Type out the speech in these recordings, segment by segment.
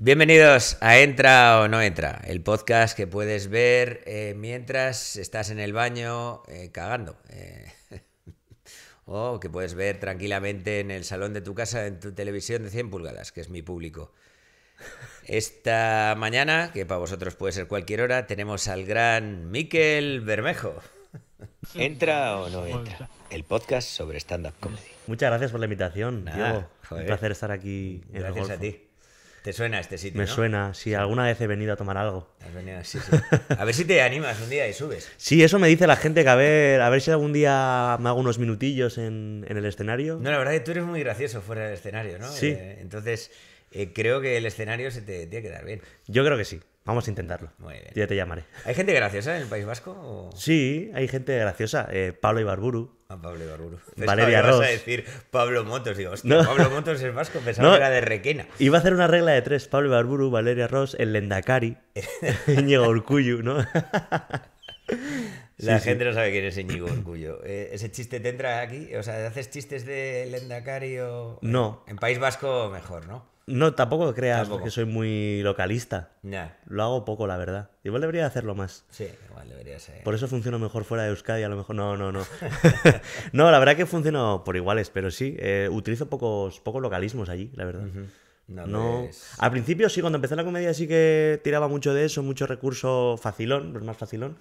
Bienvenidos a Entra o No Entra, el podcast que puedes ver eh, mientras estás en el baño eh, cagando. Eh, o que puedes ver tranquilamente en el salón de tu casa en tu televisión de 100 pulgadas, que es mi público. Esta mañana, que para vosotros puede ser cualquier hora, tenemos al gran Miquel Bermejo. ¿Entra o no entra? El podcast sobre stand-up comedy. Muchas gracias por la invitación. Diego. Un placer estar aquí. En gracias a ti. ¿Te suena este sitio? Me suena, sí, alguna vez he venido a tomar algo. Has venido, sí, sí. A ver si te animas un día y subes. Sí, eso me dice la gente que a ver, a ver si algún día me hago unos minutillos en, en el escenario. No, la verdad es que tú eres muy gracioso fuera del escenario, ¿no? Sí. Eh, entonces, eh, creo que el escenario se te tiene que dar bien. Yo creo que sí. Vamos a intentarlo. Muy bien. Ya te llamaré. ¿Hay gente graciosa en el País Vasco? Sí, hay gente graciosa. Eh, Pablo Ibarburu, a Pablo Barburu, Valeria Ross. a decir Pablo Motos. Digo, hostia, Pablo Motos es vasco, pensaba que era de Requena. Iba a hacer una regla de tres: Pablo Barburu, Valeria Ross, el Lendakari, Íñigo Urcuyu, ¿no? La gente no sabe quién es Íñigo eh, ¿Ese chiste te entra aquí? O sea, ¿haces chistes de Lendakari o...? No. En País Vasco mejor, ¿no? No, tampoco creas que soy muy localista. ya Lo hago poco, la verdad. Igual debería hacerlo más. Sí, igual debería ser. Por eso funciona mejor fuera de Euskadi, a lo mejor. No, no, no. no, la verdad que funciona por iguales, pero sí. Eh, utilizo pocos, pocos localismos allí, la verdad. No. Al principio sí, cuando empecé la comedia sí que tiraba mucho de eso, mucho recurso facilón, los más facilón.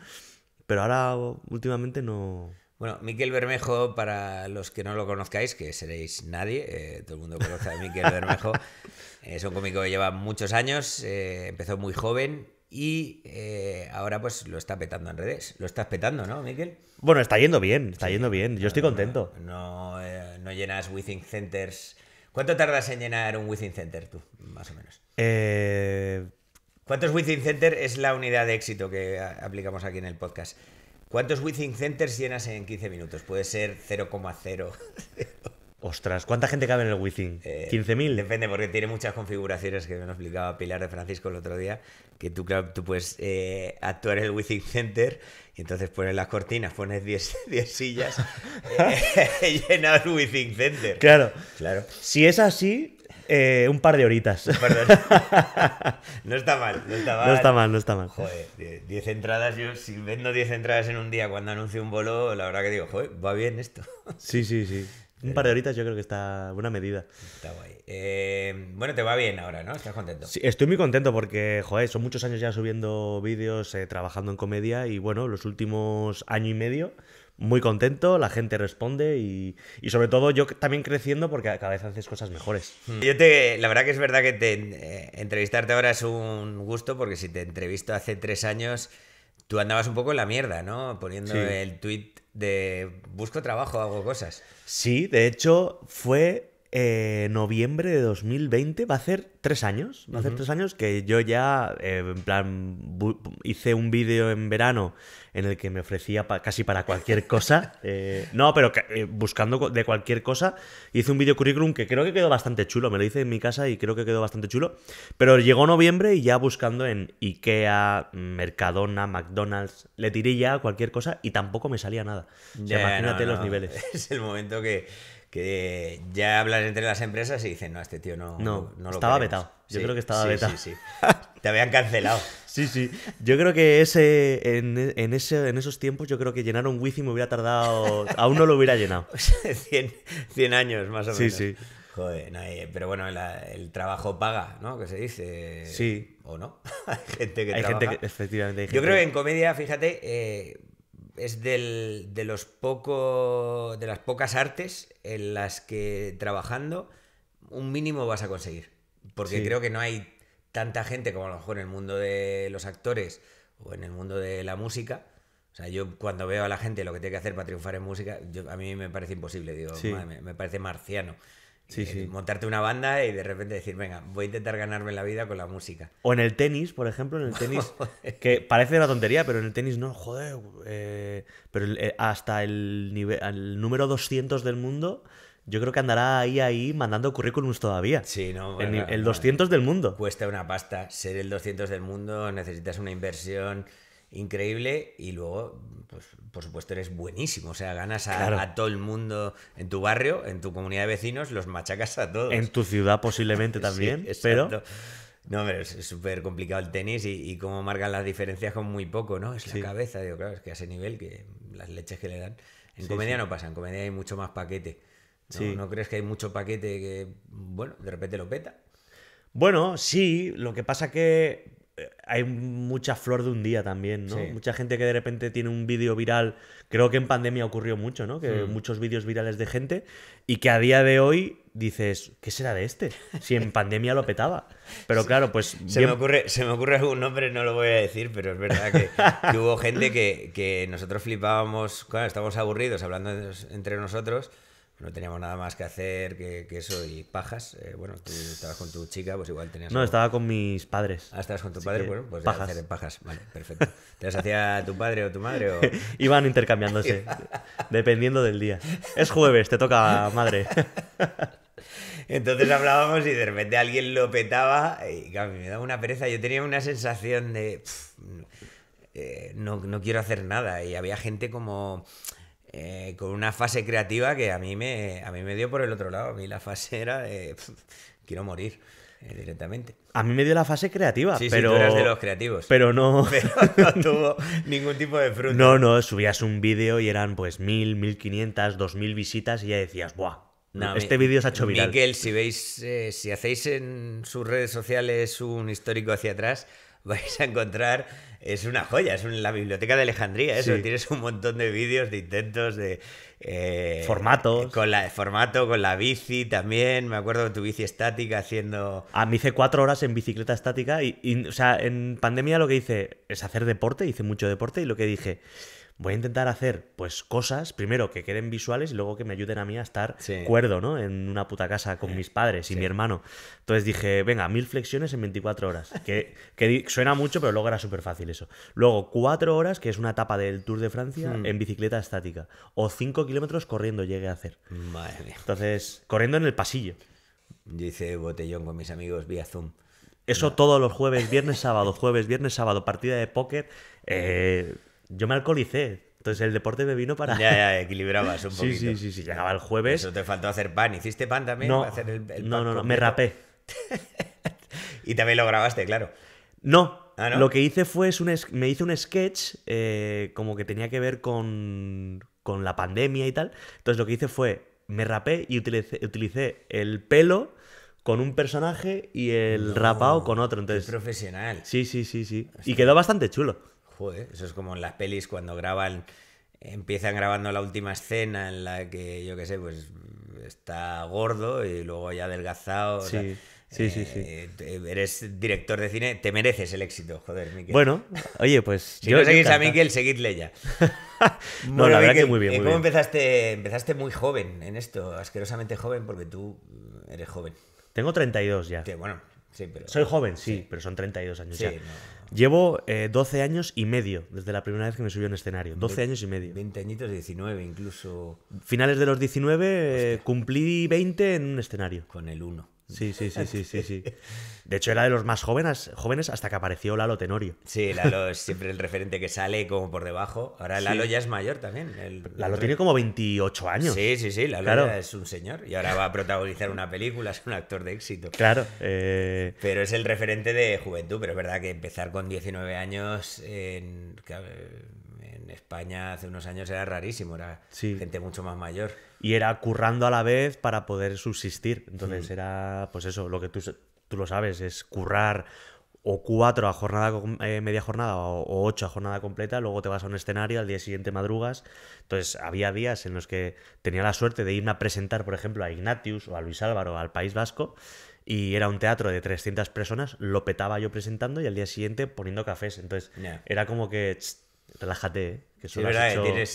Pero ahora últimamente no. Bueno, Miquel Bermejo, para los que no lo conozcáis, que seréis nadie, eh, todo el mundo conoce a Miquel Bermejo, es un cómico que lleva muchos años, eh, empezó muy joven y eh, ahora pues lo está petando en redes. Lo estás petando, ¿no, Miquel? Bueno, está yendo bien, está yendo bien, yo estoy contento. No, llenas Within Centers. ¿Cuánto tardas en llenar un Within Center tú, más o menos? ¿Cuántos Within Center es la unidad de éxito que aplicamos aquí en el podcast? ¿Cuántos Within Centers llenas en 15 minutos? Puede ser 0,0. Ostras, ¿cuánta gente cabe en el Within? ¿15.000? Eh, depende, porque tiene muchas configuraciones que me lo explicaba Pilar de Francisco el otro día, que tú, puedes eh, actuar en el Within Center y entonces pones las cortinas, pones 10, sillas, y eh, llenas el Within Center. Claro. claro. Si es así, eh, un par de horitas. No está mal, no está mal. No está mal, no está mal. Joder, 10 entradas, yo si vendo 10 entradas en un día cuando anuncio un bolo, la verdad que digo, joder, va bien esto. Sí, sí, sí. Un par de horitas yo creo que está buena medida. Está guay. Eh, bueno, te va bien ahora, ¿no? ¿Estás contento? Sí, estoy muy contento porque, joder, son muchos años ya subiendo vídeos, eh, trabajando en comedia y bueno, los últimos año y medio muy contento, la gente responde y, y, sobre todo yo también creciendo porque cada vez haces cosas mejores. Hmm. Yo te, la verdad que es verdad que te, eh, entrevistarte ahora es un gusto porque si te entrevisto hace tres años, tú andabas un poco en la mierda, ¿no? Poniendo el tweet de busco trabajo, hago cosas. Sí, de hecho fue eh, noviembre de 2020, va a ser tres años, va a hacer tres años que yo ya, eh, en plan, hice un vídeo en verano en el que me ofrecía casi para cualquier cosa. Eh, no, pero eh, buscando de cualquier cosa. Hice un video currículum que creo que quedó bastante chulo. Me lo hice en mi casa y creo que quedó bastante chulo. Pero llegó noviembre y ya buscando en Ikea, Mercadona, McDonald's, le tiré ya cualquier cosa y tampoco me salía nada. O imagínate los niveles. Es el momento que, que ya hablas entre las empresas y dicen, no, este tío no, no, no lo Estaba vetado. Yo creo que estaba sí, vetado. Sí, sí. Te habían cancelado. Sí, sí. Yo creo que ese en, ese, en esos tiempos, yo creo que llenar un wifi me hubiera tardado. Aún no lo hubiera llenado. 100, años más o menos. Sí, sí. Joder, no eh, pero bueno, el trabajo paga, ¿no? Que se dice. Sí. ¿O no? hay gente que hay trabaja. Gente que, efectivamente, Yo creo que en comedia, fíjate, eh, es del, de los poco, de las pocas artes en las que trabajando un mínimo vas a conseguir. Porque creo que no hay tanta gente como a lo mejor en el mundo de los actores o en el mundo de la música. O sea, yo cuando veo a la gente lo que tiene que hacer para triunfar en música, a mí me parece imposible, digo, me, parece marciano. Montarte una banda y de repente decir, venga, voy a intentar ganarme la vida con la música. O en el tenis, por ejemplo, en el tenis, que parece una tontería, pero en el tenis no, joder, eh, pero eh, hasta el, nivel, el número 200 del mundo yo creo que andará ahí, ahí mandando currículums todavía. Sí, no. el, 200 del mundo. Cuesta una pasta ser el 200 del mundo, necesitas una inversión increíble y luego, pues, por supuesto, eres buenísimo. O sea, ganas a, todo el mundo en tu barrio, en tu comunidad de vecinos, los machacas a todos. En tu ciudad posiblemente también, sí, pero... No, es súper complicado el tenis y, como cómo marcan las diferencias con muy poco, ¿no? Es la cabeza, digo, claro, es que a ese nivel que las leches que le dan. En comedia no pasa, en comedia hay mucho más paquete. ¿No, crees que hay mucho paquete que, bueno, de repente lo peta? Bueno, sí, lo que pasa que eh, hay mucha flor de un día también, ¿no? Mucha gente que de repente tiene un vídeo viral, creo que en pandemia ocurrió mucho, ¿no? Que mm. muchos vídeos virales de gente y que a día de hoy dices, ¿qué será de este? Si en pandemia lo petaba. Pero claro, pues... Se, me ocurre, se me ocurre algún nombre, no lo voy a decir, pero es verdad que, hubo gente que, que nosotros flipábamos, claro, estábamos aburridos hablando entre nosotros no teníamos nada más que hacer que, eso y pajas. Eh, bueno, tú estabas con tu chica, pues igual tenías. No, estaba con mis padres. Ah, estabas con tu padre, bueno, pues pajas. hacer pajas. Vale, perfecto. ¿Te las hacía tu padre o tu madre? O... Iban intercambiándose, dependiendo del día. Es jueves, te toca madre. Entonces hablábamos y de repente alguien lo petaba y me daba una pereza. Yo tenía una sensación de. Eh, no, no quiero hacer nada. Y había gente como eh, con una fase creativa que a mí, me, a mí me dio por el otro lado. A mí la fase era quiero morir eh, directamente. A mí me dio la fase creativa, pero... de los creativos. Pero no... no tuvo ningún tipo de fruto. No, no, subías un vídeo y eran pues mil, mil quinientas, dos mil visitas y ya decías, ¡buah! este vídeo se ha hecho viral. si veis, eh, si hacéis en sus redes sociales un histórico hacia atrás, vais a encontrar es una joya, es la biblioteca de Alejandría, eso. Tienes un montón de vídeos, de intentos, de. Eh, Formatos. Con la, formato, con la bici también. Me acuerdo de tu bici estática haciendo. a ah, mí hice cuatro horas en bicicleta estática. y, o sea, en pandemia lo que hice es hacer deporte, hice mucho deporte y lo que dije voy a intentar hacer pues cosas, primero que queden visuales y luego que me ayuden a mí a estar cuerdo, ¿no? En una puta casa con mis padres y mi hermano. Entonces dije, venga, mil flexiones en 24 horas, que, suena mucho, pero luego era súper fácil eso. Luego, cuatro horas, que es una etapa del Tour de Francia, hmm. en bicicleta estática. O cinco kilómetros corriendo llegué a hacer. Madre mía. Entonces, corriendo en el pasillo. dice hice botellón con mis amigos vía Zoom. Eso todos los jueves, viernes, sábado, jueves, viernes, sábado, partida de póker. Eh, yo me alcoholicé. Entonces el deporte me vino para. Ya, ya, equilibrabas un poquito. Sí, sí, sí. Llegaba el jueves. Eso te faltó hacer pan. ¿Hiciste pan también? No, hacer el, no, no, no, me rapé. y también lo grabaste, claro. Ah, no, Lo que hice fue. Es un, me hice un sketch eh, como que tenía que ver con, la pandemia y tal. Entonces lo que hice fue. Me rapé y utilicé, utilicé el pelo con un personaje y el rapado con otro. Entonces, profesional. Sí, sí, sí, sí. Y quedó bastante chulo. ¿eh? eso es como en las pelis cuando graban, empiezan grabando la última escena en la que, yo qué sé, pues está gordo y luego ya adelgazado. Sí. sí, sí, eh, eres director de cine, te mereces el éxito, joder, Miquel. Bueno, oye, pues. si no seguís a Miquel, seguidle ya. no, la verdad que muy bien. Eh, ¿Cómo empezaste? Empezaste muy joven en esto, asquerosamente joven, porque tú eres joven. Tengo 32 ya. Sí, bueno, Soy joven, sí, pero son 32 años sí, ya. Llevo 12 eh, años y medio desde la primera vez que me subí a un escenario. 12 años y medio. 20 añitos, 19 incluso. Finales de los 19 eh, cumplí 20 en un escenario. Con el 1. Sí, sí, sí, sí, sí, sí. De hecho, era de los más jóvenes, jóvenes hasta que apareció Lalo Tenorio. Sí, Lalo es siempre el referente que sale como por debajo. Ahora Lalo ya es mayor también. Lalo tiene como 28 años. Sí, sí, sí, Lalo es un señor y ahora va a protagonizar una película, es un actor de éxito. Claro. Eh, pero es el referente de juventud, pero es verdad que empezar con 19 años en, España hace unos años era rarísimo, era gente mucho más mayor y era currando a la vez para poder subsistir. Entonces mm. era, pues eso, lo que tú, tú lo sabes, es currar o cuatro a jornada eh, media jornada o, ocho a jornada completa, luego te vas a un escenario, al día siguiente madrugas. Entonces había días en los que tenía la suerte de irme a presentar, por ejemplo, a Ignatius o a Luis Álvaro al País Vasco y era un teatro de 300 personas, lo petaba yo presentando y al día siguiente poniendo cafés. Entonces era como que... Relájate, que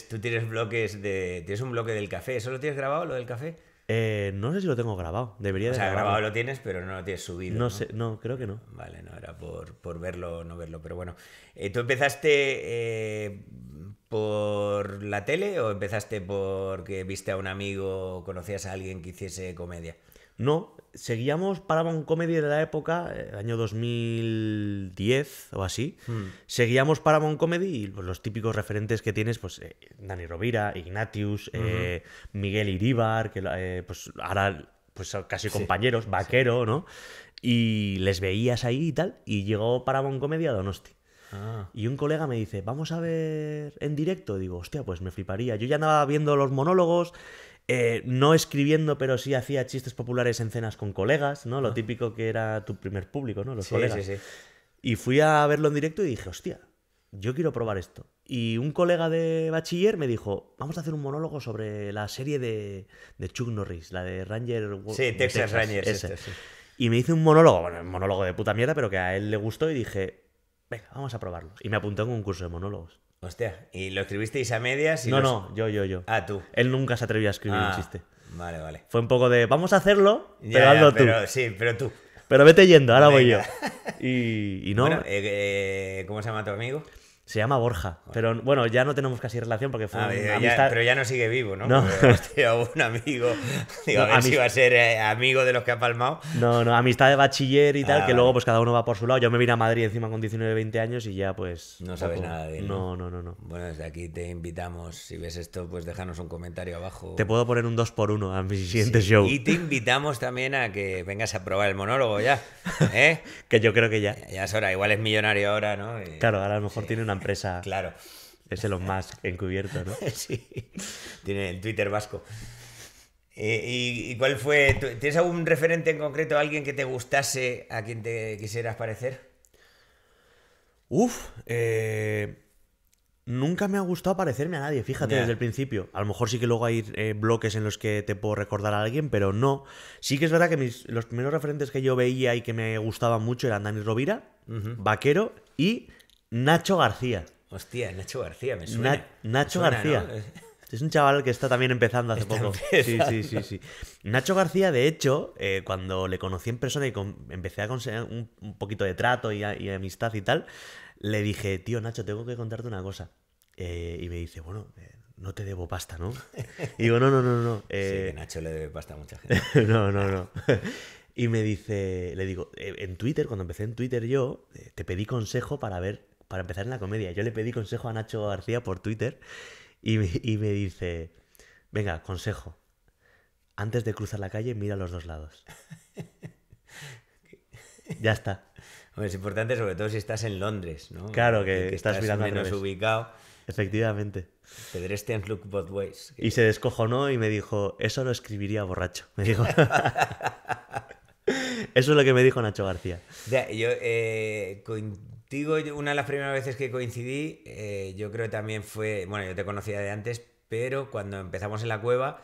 tú tienes bloques de. Tienes un bloque del café. ¿Eso lo tienes grabado, lo del café? Eh, no sé si lo tengo grabado. Debería o sea, grabado lo tienes, pero no lo tienes subido. No, sé, no, creo que no. Vale, no, era por, verlo o no verlo. Pero bueno, eh, ¿tú empezaste eh, por la tele o empezaste porque viste a un amigo conocías a alguien que hiciese comedia? No, seguíamos Paramount Comedy de la época, el eh, año 2010 o así. Hmm. Seguíamos Paramount Comedy y pues, los típicos referentes que tienes, pues eh, Dani Rovira, Ignatius, eh, Miguel Iríbar, que pues ahora pues casi compañeros, vaquero, ¿no? Y les veías ahí y tal, y llegó Paramount Comedy a Donosti. Ah. Y un colega me dice, vamos a ver en directo. Digo, hostia, pues me fliparía. Yo ya andaba viendo los monólogos eh, no escribiendo, pero sí hacía chistes populares en cenas con colegas, ¿no? Lo ah. típico que era tu primer público, ¿no? Los colegas. Y fui a verlo en directo y dije, hostia, yo quiero probar esto. Y un colega de bachiller me dijo, vamos a hacer un monólogo sobre la serie de, Chuck Norris, la de Ranger... Sí, Texas, Rangers. Este, y me hice un monólogo, bueno, un monólogo de puta mierda, pero que a él le gustó y dije, venga, vamos a probarlo. Y me apunté a un curso de monólogos. Hostia, ¿y lo escribisteis a medias? no, no, yo, yo, yo. Ah, tú. Él nunca se atrevió a escribir un ah, chiste. Vale, vale. Fue un poco de, vamos a hacerlo, pero tú. Sí, pero tú. Pero vete yendo, ahora voy yo. Y, no. Eh, eh, ¿Cómo se llama tu amigo? Se llama Borja, pero bueno, ya no tenemos casi relación porque fue ah, Pero ya no sigue vivo, ¿no? no. Hostia, un amigo, digo, a ver si va a ser eh, amigo de los que ha palmado. No, no, amistad de bachiller y tal, ah, que luego pues cada uno va por su lado. Yo me vine a Madrid encima con 19, 20 años y ya pues... No sabes nada de él. ¿no? no, no, no, Bueno, desde aquí te invitamos, si ves esto, pues déjanos un comentario abajo. Te puedo poner un 2 por 1 a mi siguiente show. Y te invitamos también a que vengas a probar el monólogo ya, ¿eh? que yo creo que ya. Ya es hora, igual es millonario ahora, ¿no? Claro, a lo mejor tiene una empresa. claro. Es el más encubierto, ¿no? sí. Tiene el Twitter vasco. Eh, ¿Y, cuál fue? ¿Tienes algún referente en concreto, alguien que te gustase, a quien te quisieras parecer? Uf, eh, nunca me ha gustado parecerme a nadie, fíjate, desde el principio. A lo mejor sí que luego hay eh, bloques en los que te puedo recordar a alguien, pero no. Sí que es verdad que los primeros referentes que yo veía y que me gustaban mucho eran Dani Rovira, Vaquero y Nacho García. Hostia, Nacho García, me suena. Nacho García. Es un chaval que está también empezando hace poco. Sí, sí, sí, sí. Nacho García, de hecho, eh, cuando le conocí en persona y empecé a conseguir un, poquito de trato y, amistad y tal, le dije, tío, Nacho, tengo que contarte una cosa. Eh, y me dice, bueno, eh, no te debo pasta, ¿no? Y digo, no, no, no, no. sí, Nacho le debe pasta a mucha gente. no, no, no. y me dice, le digo, en Twitter, cuando empecé en Twitter yo, te pedí consejo para ver para empezar en la comedia. Yo le pedí consejo a Nacho García por Twitter y me, dice, venga, consejo, antes de cruzar la calle mira a los dos lados. ya está. es importante sobre todo si estás en Londres, ¿no? Claro, que, estás, estás, mirando menos ubicado. Efectivamente. Pedestrians look both ways. Y se descojonó y me dijo, eso lo escribiría borracho. Me dijo. eso es lo que me dijo Nacho García. yo eh, Digo, una de las primeras veces que coincidí, eh, yo creo también fue, bueno, yo te conocía de antes, pero cuando empezamos en la cueva,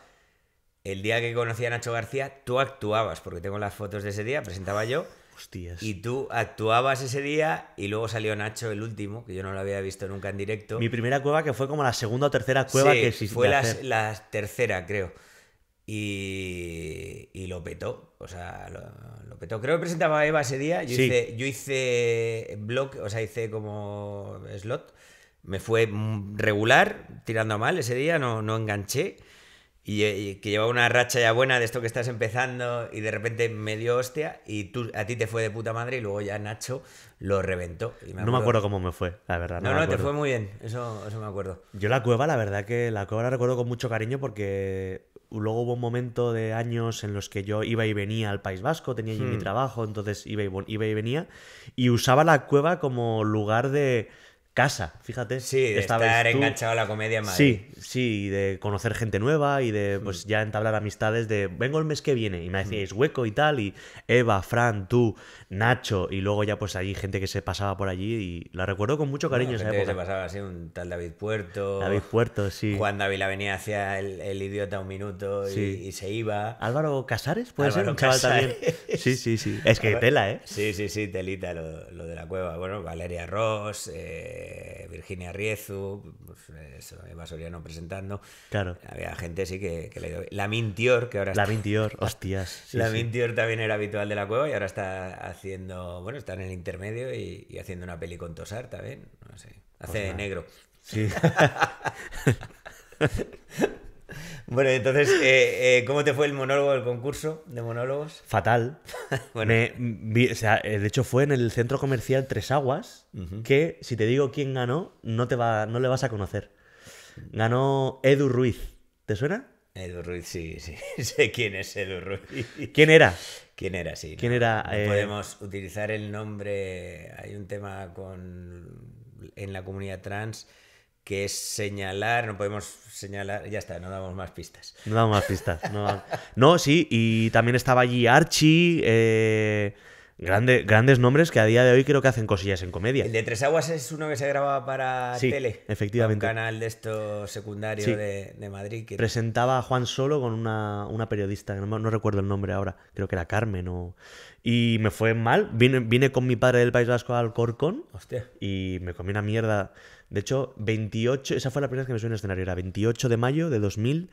el día que conocí a Nacho García, tú actuabas, porque tengo las fotos de ese día, presentaba yo. Hostias. Y tú actuabas ese día y luego salió Nacho, el último, que yo no lo había visto nunca en directo. Mi primera cueva, que fue como la segunda o tercera cueva que Sí, Fue la, tercera, creo. Y, lo petó, o sea, lo, petó. Creo que presentaba a Eva ese día, yo, hice, yo blog, o sea, hice como slot, me fue mm, regular, tirando mal ese día, no, no enganché, y, que llevaba una racha ya buena de esto que estás empezando y de repente me dio hostia y a ti te fue de puta madre y luego ya Nacho lo reventó. no me acuerdo cómo me fue, la verdad. No, no, no te fue muy bien, eso, eso me acuerdo. Yo la cueva, la verdad que la cueva la recuerdo con mucho cariño porque luego hubo un momento de años en los que yo iba y venía al País Vasco, tenía allí mi hmm. trabajo, entonces iba y, iba y venía, y usaba la cueva como lugar de casa, fíjate. Sí, de estar enganchado a la comedia en Madrid. Sí, sí, y de conocer gente nueva y de hmm. pues ya entablar amistades de vengo el mes que viene y me hmm. decís hueco y tal y Eva, Fran, tú, Nacho y luego ya pues allí gente que se pasaba por allí y la recuerdo con mucho cariño esa época. se pasaba así un tal David Puerto. David Puerto, sí. Juan Dávila venía hacia el, idiota un minuto y, se iba. Álvaro Casares, puede ser un chaval también. Sí, sí, sí. Es que tela, ¿eh? Sí, sí, sí, telita lo, lo de la cueva. Bueno, Valeria Ross, eh eh, Virginia Riezu, pues, Eva eh, Soriano presentando. Claro. Había gente, sí, que, que le La Mintior, que ahora La Mintior, hostias. la Mintior también era habitual de la cueva y ahora está haciendo, bueno, está en el intermedio y, haciendo una peli con Tosar también. No sé. Hace pues negro. Sí. Bueno, entonces, eh, eh, ¿cómo te fue el monólogo del concurso de monólogos? Fatal. Eh, de hecho, fue en el centro comercial Tres Aguas que, si te digo quién ganó, no, te va, no le vas a conocer. Ganó Edu Ruiz. ¿Te suena? Edu Ruiz, sí, sí. sé quién es Edu Ruiz. ¿Quién era? ¿Quién era, sí? ¿Quién era? Podemos utilizar el nombre. Hay un tema con en la comunidad trans que es señalar, no podemos señalar, ya está, no damos más pistas. No damos más pistas. No, sí, y también estaba allí Archie, eh, grandes nombres que a día de hoy creo que hacen cosillas en comedia. El de Tres Aguas es uno que se grababa para tele. efectivamente. un canal de esto secundario de, Madrid. Presentaba a Juan Solo con una, periodista, no, recuerdo el nombre ahora, creo que era Carmen o... Y me fue mal, vine, vine con mi padre del País Vasco al Corcón Hostia. y me comí una mierda... De hecho, 28, esa fue la primera vez que me subí en escenario, era 28 de mayo de, 2000,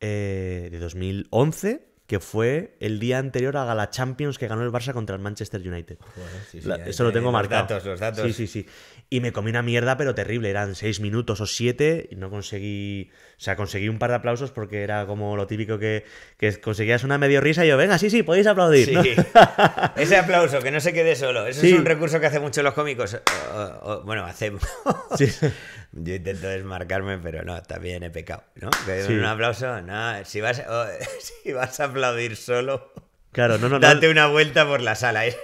eh, de 2011, que fue el día anterior a la Champions que ganó el Barça contra el Manchester United. eso lo tengo marcado. Los datos, los datos. Sí, sí, sí. Y me comí una mierda, pero terrible. Eran seis minutos o siete y no conseguí. O sea, conseguí un par de aplausos porque era como lo típico que, que conseguías una medio risa y yo, venga, sí, sí, podéis aplaudir. Sí. Ese aplauso, que no se quede solo. Eso es un recurso que hacen mucho los cómicos. bueno, hacemos. Yo intento desmarcarme, pero no, también he pecado. ¿no? Que un aplauso, no, si vas, oh, si vas a aplaudir solo. Claro, no, no. Date una vuelta por la sala. ¿eh?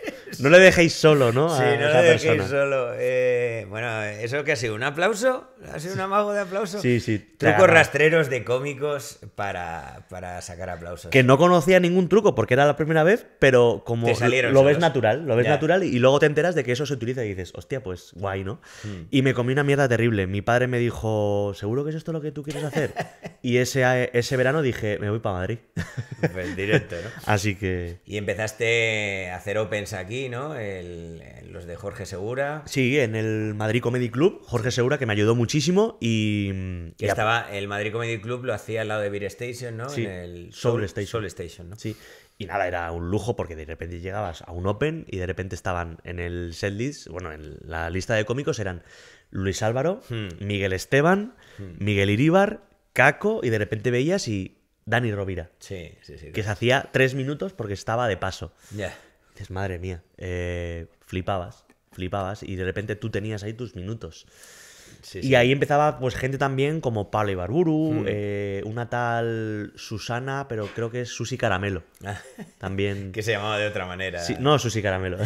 No le dejéis solo, ¿no? sí, no le dejéis solo. Eh, bueno, ¿eso que ha sido? ¿Un aplauso? ¿Ha sido un amago de aplauso? Sí, sí. Trucos rastreros de cómicos para, sacar aplausos. Que no conocía ningún truco porque era la primera vez, pero como lo ves natural, lo ves natural y luego te enteras de que eso se utiliza y dices, hostia, pues guay, ¿no? Hmm. Y me comí una mierda terrible. Mi padre me dijo, ¿seguro que es esto lo que tú quieres hacer? y ese, ese verano dije, me voy para Madrid. Pues directo, ¿no? Así que y empezaste a hacer opens aquí, ¿no? los de Jorge Segura. Sí, en el Madrid Comedy Club, Jorge Segura, que me ayudó muchísimo y... Mm, estaba, el Madrid Comedy Club lo hacía al lado de Beer Station, ¿no? en el Soul, Station. ¿no? Sí. Y nada, era un lujo porque de repente llegabas a un Open y de repente estaban en el setlist, bueno, en la lista de cómicos eran Luis Álvaro, hmm. Miguel Esteban, hmm. Miguel Iríbar, Caco, y de repente veías y Dani Rovira. Sí, sí, sí. Que se hacía tres minutos porque estaba de paso. ya Dices, madre mía, eh, flipabas, flipabas y de repente tú tenías ahí tus minutos. Y ahí empezaba pues gente también como Pablo Ibarburu, hmm. eh, una tal Susana, pero creo que es Susi Caramelo. Ah. También. que se llamaba de otra manera. no, Susi Caramelo.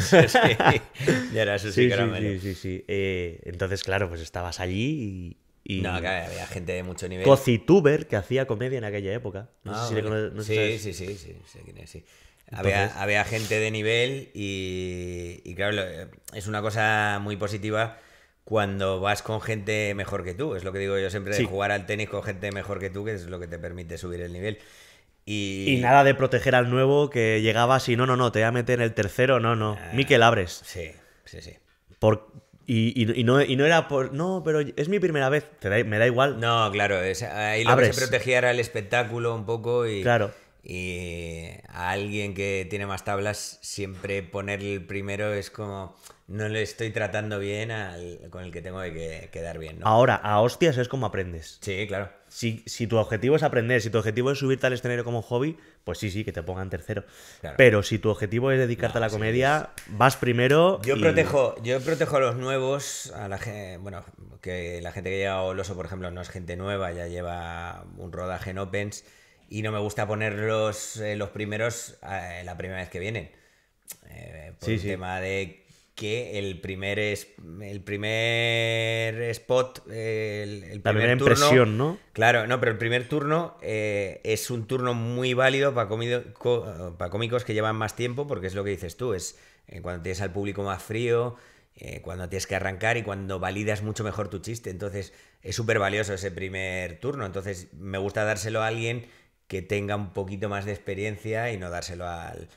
ya era Susi Caramelo. Sí, sí, sí. Eh, entonces, claro, pues estabas allí y no, había gente de mucho nivel. Cocituber, que hacía comedia en aquella época. sí, sí, sí, sí, Había, gente de nivel y, y, claro, es una cosa muy positiva cuando vas con gente mejor que tú. Es lo que digo yo siempre, jugar al tenis con gente mejor que tú, que es lo que te permite subir el nivel. Y... nada de proteger al nuevo que llegaba si no, no, no, te voy a meter en el tercero, no, no. Ah, Miquel Abres. Sí, sí, sí. Por, y, no, era por. No, pero es mi primera vez. me da igual. No, claro. Es, ahí lo que se protegía era el espectáculo un poco y. Claro. Y a alguien que tiene más tablas, siempre poner el primero es como. No le estoy tratando bien con el que tengo que quedar bien. Ahora, a hostias es como aprendes. Sí, claro. Si, tu objetivo es aprender, si tu objetivo es subirte al escenario como hobby, pues sí, sí, que te pongan tercero. Pero si tu objetivo es dedicarte a la comedia, vas primero. Yo protejo, yo protejo a los nuevos, a la gente, bueno, que la gente que lleva Oloso, por ejemplo, no es gente nueva, ya lleva un rodaje en Opens, y no me gusta ponerlos eh, los primeros eh, la primera vez que vienen. Eh, por el tema de que el primer, es, el primer spot, el, primer La primera impresión, ¿no? Claro, no, pero el primer turno eh, es un turno muy válido para, para cómicos que llevan más tiempo, porque es lo que dices tú, es eh, cuando tienes al público más frío, eh, cuando tienes que arrancar y cuando validas mucho mejor tu chiste. Entonces, es súper valioso ese primer turno. Entonces, me gusta dárselo a alguien que tenga un poquito más de experiencia y no dárselo al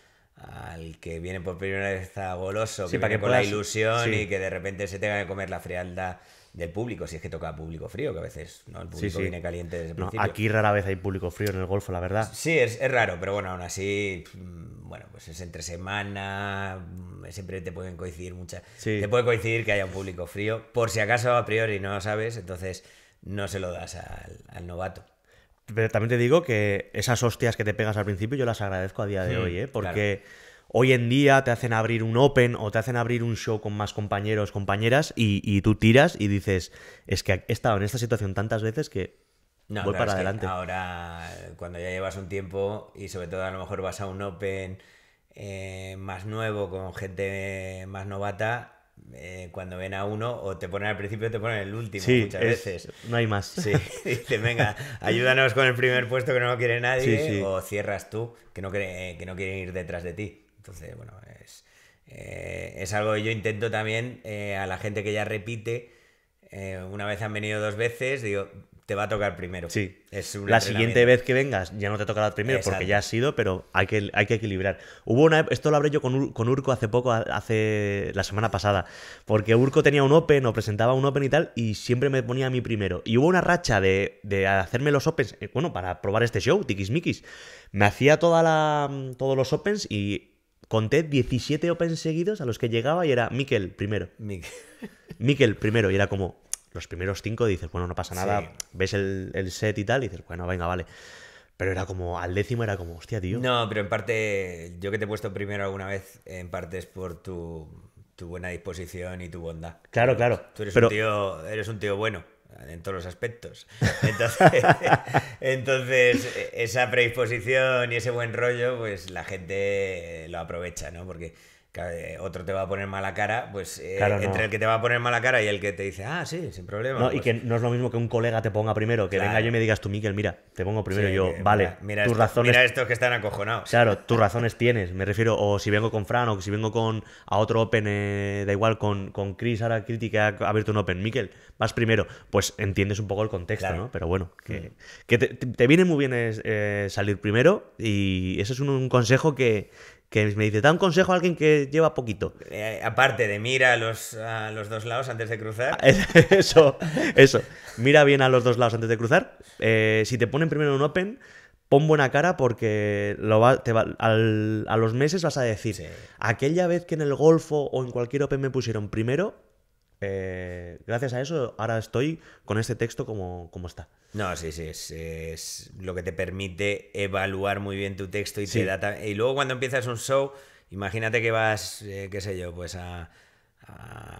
al que viene por primera vez a goloso, que para que con la ilusión y que de repente se tenga que comer la frialdad del público, si es que toca público frío, que a veces ¿no? el público viene caliente desde el principio. Aquí rara vez hay público frío en el golfo, la verdad. Sí, es, raro, pero bueno, aún así, mm, bueno, pues es entre semana, mm, siempre te pueden coincidir muchas. Te puede coincidir que haya un público frío, por si acaso a priori no lo sabes, entonces no se lo das al novato. Pero también te digo que esas hostias que te pegas al principio yo las agradezco a día de hmm, hoy, ¿eh? Porque hoy en día te hacen abrir un open o te hacen abrir un show con más compañeros, compañeras, y, tú tiras y dices, es que he estado en esta situación tantas veces que voy para adelante. Ahora, cuando ya llevas un tiempo y sobre todo a lo mejor vas a un open eh, más nuevo con gente más novata, eh, cuando ven a uno, o te ponen al principio o te ponen el último muchas veces. No hay más. Sí, dicen, venga, ayúdanos con el primer puesto que no quiere nadie, o cierras tú, que no, eh, que no quieren ir detrás de ti. Entonces, bueno, es, eh, es algo que yo intento también a la gente que ya repite. una vez han venido dos veces, digo, te va a tocar primero. Sí. la siguiente vez que vengas ya no te tocará primero porque ya has sido, pero hay que, hay que equilibrar. Hubo una, esto lo habré yo con, Urco hace poco, hace la semana pasada, porque Urco tenía un Open o presentaba un Open y tal, y siempre me ponía a mí primero. Y hubo una racha de, hacerme los Opens, eh, bueno, para probar este show, tiquismiquis. Me hacía toda la, mm, todos los Opens y conté 17 Opens seguidos a los que llegaba y era Miquel primero. Miquel primero, y era como, los primeros cinco dices, bueno, no pasa nada, ves el, set y tal, y dices, bueno, venga, vale. Pero era como, al décimo era como, hostia, tío. No, pero en parte, yo que te he puesto primero alguna vez, en parte es por tu, buena disposición y tu bondad. Claro, claro. Tú eres, un tío, eres un tío bueno en todos los aspectos. Entonces, entonces, esa predisposición y ese buen rollo, pues la gente lo aprovecha, ¿no? Porque eh, otro te va a poner mala cara, pues eh, entre el que te va a poner mala cara y el que te dice, ah, sí, sin problema. Y pues que no es lo mismo que un colega te ponga primero, que venga yo y me digas tú, Miquel, mira, te pongo primero yo, vale, mira tus razones. Mira estos que están acojonados. Claro, tus razones tienes, me refiero, o si vengo con Fran, o si vengo con a otro Open, eh, da igual, con, con Chris, ahora Crítica que ha abierto un Open, Miquel, vas primero, pues entiendes un poco el contexto, ¿no? Pero bueno, que, mm. te, viene muy bien salir primero y ese es un consejo que que me dice, da un consejo a alguien que lleva poquito. Eh, aparte de mira a los, dos lados antes de cruzar. Eso, eso. Mira bien a los dos lados antes de cruzar. Eh, si te ponen primero un open, pon buena cara porque lo va, te a los meses vas a decir, aquella vez que en el golfo o en cualquier open me pusieron primero, eh, gracias a eso ahora estoy con este texto como, como está. No, sí, sí, es, lo que te permite evaluar muy bien tu texto y te da... Y luego cuando empiezas un show, imagínate que vas, eh, qué sé yo, pues a,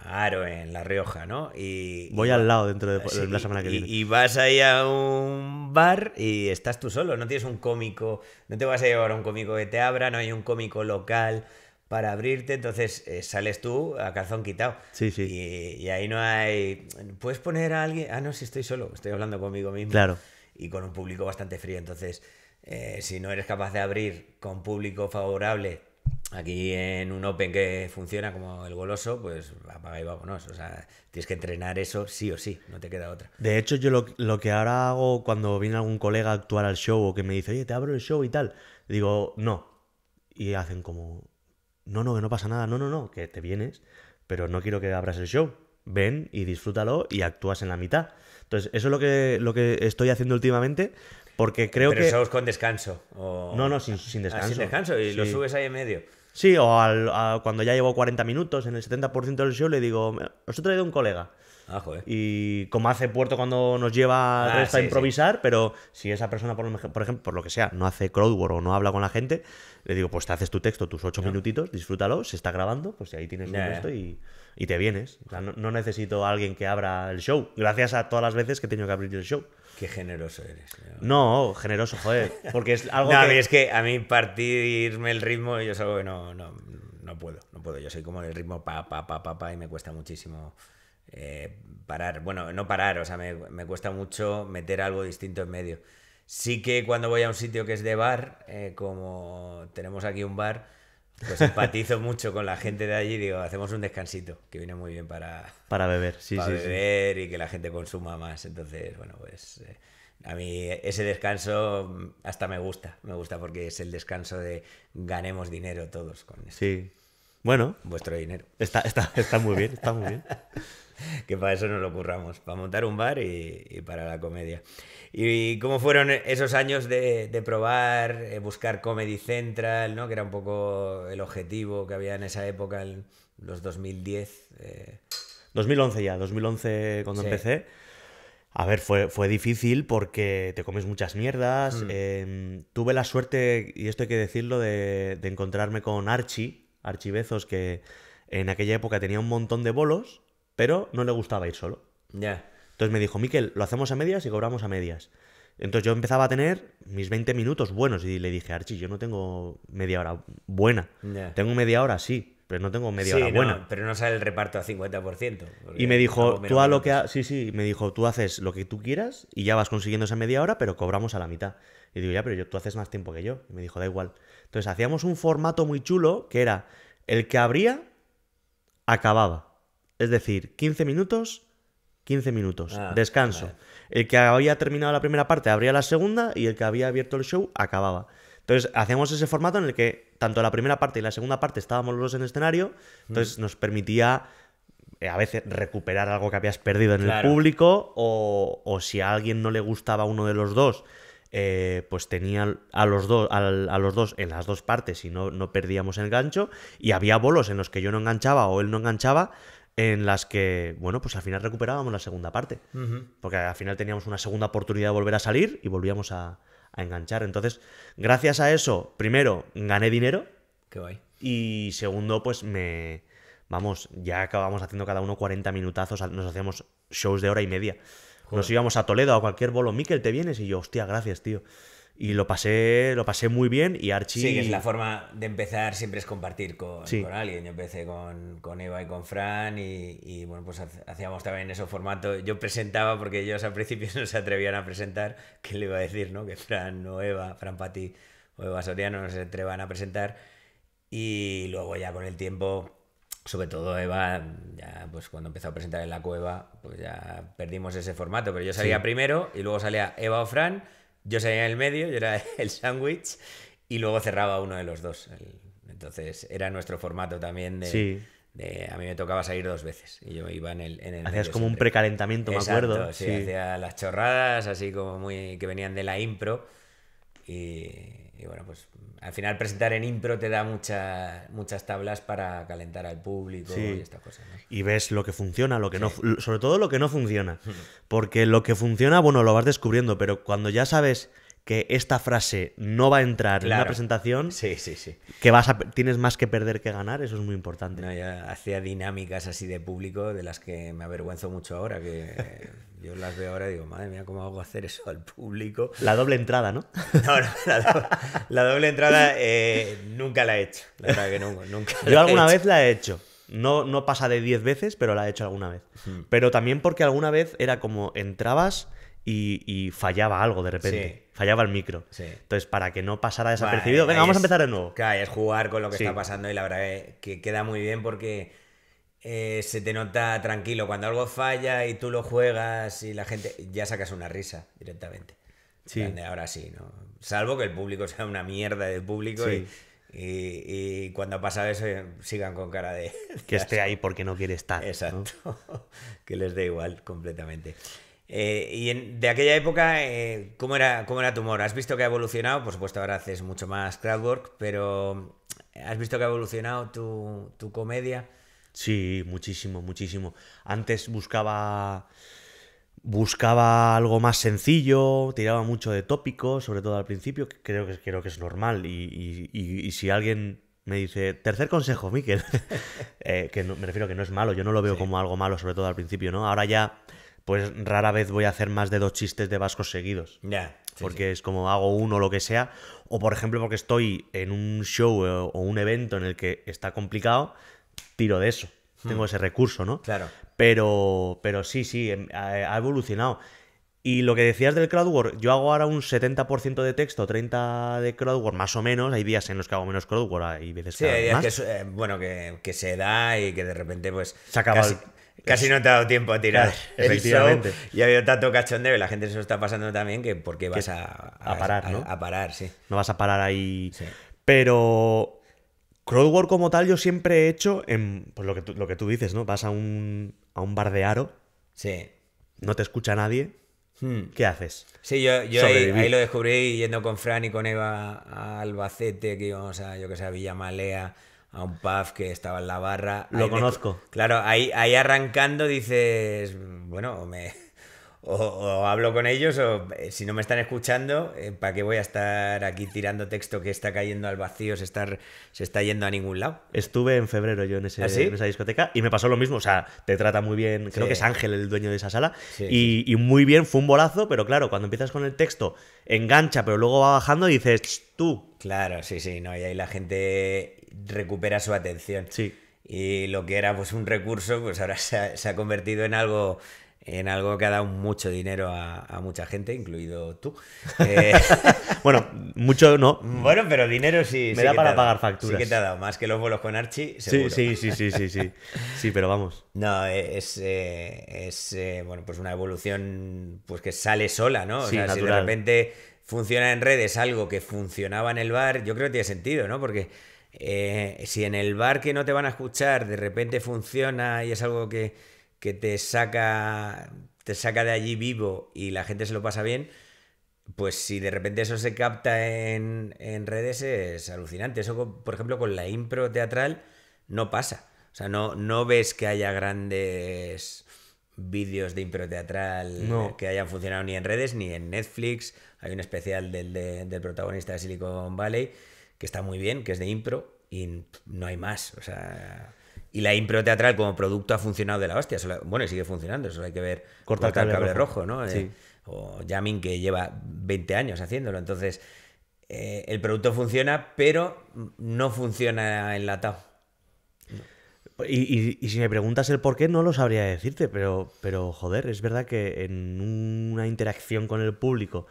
Aro en La Rioja, ¿no? Y, Voy al lado dentro de, la semana que viene. Y vas ahí a un bar y estás tú solo, no tienes un cómico, no te vas a llevar a un cómico que te abra, no hay un cómico local para abrirte, entonces eh, sales tú a calzón quitado. Sí, sí. Y, ahí no hay... ¿Puedes poner a alguien? Ah, no, si estoy solo, estoy hablando conmigo mismo. Claro. Y con un público bastante frío, entonces eh, si no eres capaz de abrir con público favorable aquí en un Open que funciona como el goloso, pues apaga y vámonos. O sea, tienes que entrenar eso sí o sí, no te queda otra. De hecho, yo lo, lo, que ahora hago cuando viene algún colega a actuar al show o que me dice, oye, te abro el show y tal, digo, no. Y hacen como, no, no, que no pasa nada, no, no, no, que te vienes, pero no quiero que abras el show. Ven y disfrútalo y actúas en la mitad. Entonces, eso es lo que, lo que estoy haciendo últimamente. Porque creo que. Pero con descanso. O... No, no, sin, ah, descanso. sin descanso y lo subes ahí en medio. Sí, o al, cuando ya llevo 40 minutos, en el 70% del show le digo, os he traído un colega. Ah, y como hace Puerto cuando nos lleva ah, a improvisar, pero si esa persona, por, lo, por ejemplo, por lo que sea, no hace crowd work o no habla con la gente, le digo, pues te haces tu texto, tus ocho minutitos, disfrútalo, se está grabando, pues ahí tienes yeah. texto y, y, te vienes. no, necesito a alguien que abra el show, gracias a todas las veces que he tenido que abrir el show. Qué generoso eres. No, generoso, joder. Porque es algo que... A mí es que a mí partirme el ritmo, yo es algo que no, no, no puedo. No puedo. Yo soy como el ritmo pa, pa, pa, pa, pa y me cuesta muchísimo eh, parar. Bueno, no parar, o sea, me, cuesta mucho meter algo distinto en medio. Sí que cuando voy a un sitio que es de bar, eh, como tenemos aquí un bar, pues empatizo mucho con la gente de allí digo, hacemos un descansito, que viene muy bien para, para beber, sí, para beber y que la gente consuma más. Entonces, bueno, pues eh, a mí ese descanso hasta me gusta, me gusta porque es el descanso de ganemos dinero todos con Sí. Bueno. Vuestro dinero. Está, está, está muy bien, está muy bien. que para eso nos lo curramos, para montar un bar y, para la comedia. ¿Y cómo fueron esos años de, probar, eh, buscar Comedy Central, ¿no? que era un poco el objetivo que había en esa época, en los 2010? 2011 eh? ya, 2011 cuando empecé. A ver, fue, fue difícil porque te comes muchas mierdas. Mm. Em, tuve la suerte, y esto hay que decirlo, de, encontrarme con Archie, archibezos que en aquella época tenía un montón de bolos pero no le gustaba ir solo. Ya. Entonces me dijo, Miquel, lo hacemos a medias y cobramos a medias. Entonces yo empezaba a tener mis 20 minutos buenos y le dije, Archi, yo no tengo media hora buena. Tengo media hora, sí, pero no tengo media hora buena. Pero no sale el reparto a 50%. Y me dijo, tú a lo que sí, sí, me dijo, tú haces lo que tú quieras y ya vas consiguiendo esa media hora, pero cobramos a la mitad. Y digo, ya, pero yo, tú haces más tiempo que yo. Y me dijo, da igual. Entonces hacíamos un formato muy chulo que era el que abría, acababa. Es decir, 15 minutos, 15 minutos, ah, descanso. El que había terminado la primera parte abría la segunda y el que había abierto el show acababa. Entonces, hacíamos ese formato en el que tanto la primera parte y la segunda parte estábamos los en escenario, entonces mm. nos permitía eh, a veces recuperar algo que habías perdido en el público o, o, si a alguien no le gustaba uno de los dos, eh, pues tenía a los, dos, a, los dos en las dos partes y no, no perdíamos el gancho y había bolos en los que yo no enganchaba o él no enganchaba en las que, bueno, pues al final recuperábamos la segunda parte, porque al final teníamos una segunda oportunidad de volver a salir y volvíamos a, enganchar. Entonces, gracias a eso, primero, gané dinero. Qué guay. Y segundo, pues me... Vamos, ya acabamos haciendo cada uno 40 minutazos, nos hacíamos shows de hora y media. Nos íbamos a Toledo, a cualquier bolo, Miquel, ¿te vienes? Y yo, hostia, gracias, tío y lo pasé, lo pasé muy bien y Archie... Sí, que es la forma de empezar siempre es compartir con, con alguien. Yo empecé con, con, Eva y con Fran y, bueno, pues hacíamos también ese formato. Yo presentaba porque ellos al principio no se atrevían a presentar, ¿qué le iba a decir, no? Que Fran o Eva, Fran Pati o Eva Soriano no se atrevan a presentar y luego ya con el tiempo... Sobre todo Eva, ya pues cuando empezó a presentar en la cueva, pues ya perdimos ese formato, pero yo salía primero y luego salía Eva o Fran yo salía en el medio, yo era el sándwich y luego cerraba uno de los dos. Entonces era nuestro formato también de... a mí me tocaba salir dos veces y yo iba en el. Hacías como un precalentamiento, me acuerdo. Sí, hacía las chorradas, así como muy. que venían de la impro. Y, y bueno, pues al final presentar en impro te da muchas muchas tablas para calentar al público y estas cosas. ¿no? Y ves lo que funciona, lo que no, sobre todo lo que no funciona. Porque lo que funciona, bueno, lo vas descubriendo, pero cuando ya sabes que esta frase no va a entrar en la presentación, sí, sí, sí. que vas tienes más que perder que ganar, eso es muy importante. hacía dinámicas así de público de las que me avergüenzo mucho ahora, que yo las veo ahora y digo, madre mía, ¿cómo hago hacer eso al público? La doble entrada, ¿no? No, no la, doble, entrada eh, nunca la he hecho, la verdad que nunca. Yo alguna vez la he hecho. No, no pasa de 10 veces, pero la he hecho alguna vez. Pero también porque alguna vez era como entrabas y, fallaba algo de repente. Fallaba el micro. Entonces, para que no pasara desapercibido, venga, vamos a empezar de nuevo. es jugar con lo que está pasando y la verdad que, queda muy bien porque eh, se te nota tranquilo. Cuando algo falla y tú lo juegas y la gente, ya sacas una risa directamente. Sí. ahora sí, ¿no? Salvo que el público sea una mierda del público y, cuando pasa eso sigan con cara de... que esté ahí porque no quiere estar. Exacto. que les dé igual completamente. Eh, y de aquella época, eh, ¿cómo, era, ¿cómo era tu humor? ¿Has visto que ha evolucionado? Por supuesto, ahora haces mucho más crowdwork, pero eh, ¿has visto que ha evolucionado tu, comedia? Sí, muchísimo, muchísimo. Antes buscaba buscaba algo más sencillo, tiraba mucho de tópicos, sobre todo al principio, que creo que, creo que es normal. Y, si alguien me dice, tercer consejo, Miquel, que me refiero a que no es malo, yo no lo veo como algo malo, sobre todo al principio, ¿no? Ahora ya pues rara vez voy a hacer más de dos chistes de vascos seguidos. Ya. porque es como hago uno o lo que sea. O por ejemplo, porque estoy en un show eh, o un evento en el que está complicado, tiro de eso. Hmm. Tengo ese recurso, ¿no? Claro. Pero, pero sí, sí, em, ha evolucionado. Y lo que decías del crowdwork, yo hago ahora un 70% de texto, 30% de crowdwork, más o menos. Hay días en los que hago menos crowdwork, hay veces sí, que Que, eh, bueno, que, se da y que de repente pues... Se acaba Casi no te ha dado tiempo a tirar. efectivamente. y ha habido tanto cachondeo y la gente se lo está pasando también que qué vas a, parar, a, ¿no? parar, sí. No vas a parar ahí. Pero crowdwork como tal yo siempre he hecho en pues lo que tú, lo que tú dices, ¿no? Vas a un, a bar de aro. Sí. No te escucha nadie. Hmm. ¿Qué haces? Sí, yo, yo ahí, lo descubrí yendo con Fran y con Eva a Albacete, que íbamos a, yo que sé, a Villamalea a un puff que estaba en la barra. Lo conozco. claro, ahí, arrancando dices, bueno, me, o, hablo con ellos o eh, si no me están escuchando, eh, ¿para qué voy a estar aquí tirando texto que está cayendo al vacío, se está, se está yendo a ningún lado? Estuve en febrero yo en, ¿Ah, esa discoteca y me pasó lo mismo, o sea, te trata muy bien, creo que es Ángel el dueño de esa sala, y, muy bien, fue un bolazo, pero claro, cuando empiezas con el texto, engancha, pero luego va bajando y dices, tú. Claro, sí, sí, no, y ahí la gente recupera su atención. Sí. Y lo que era pues un recurso, pues ahora se ha, convertido en algo en algo que ha dado mucho dinero a, mucha gente, incluido tú. Eh, bueno, mucho no. Bueno, pero dinero sí. Me da para pagar facturas. Sí que te ha dado, más que los bolos con Archie. Sí, sí, sí, sí, sí, sí. pero vamos. No, es, eh, es eh, bueno, pues una evolución pues que sale sola, ¿no? O sea, si de repente funciona en redes algo que funcionaba en el bar, yo creo que tiene sentido, ¿no? Porque eh, si en el bar que no te van a escuchar de repente funciona y es algo que, te saca te saca de allí vivo y la gente se lo pasa bien, pues si de repente eso se capta en, en redes es alucinante. Eso, por ejemplo, con la impro teatral no pasa. O sea, no, ves que haya grandes vídeos de impro teatral que hayan funcionado ni en redes ni en Netflix. Hay un especial del, del protagonista de Silicon Valley que está muy bien, que es de impro, y no hay más. O sea. Y la impro teatral como producto ha funcionado de la hostia. bueno, y sigue funcionando, solo hay que ver. Corta, el cable, rojo. ¿no? Eh, o Jamming, que lleva 20 años haciéndolo. Entonces, eh, el producto funciona, pero no funciona en la Y, y, si me preguntas el por qué, no lo sabría decirte, pero, pero joder, es verdad que en una interacción con el público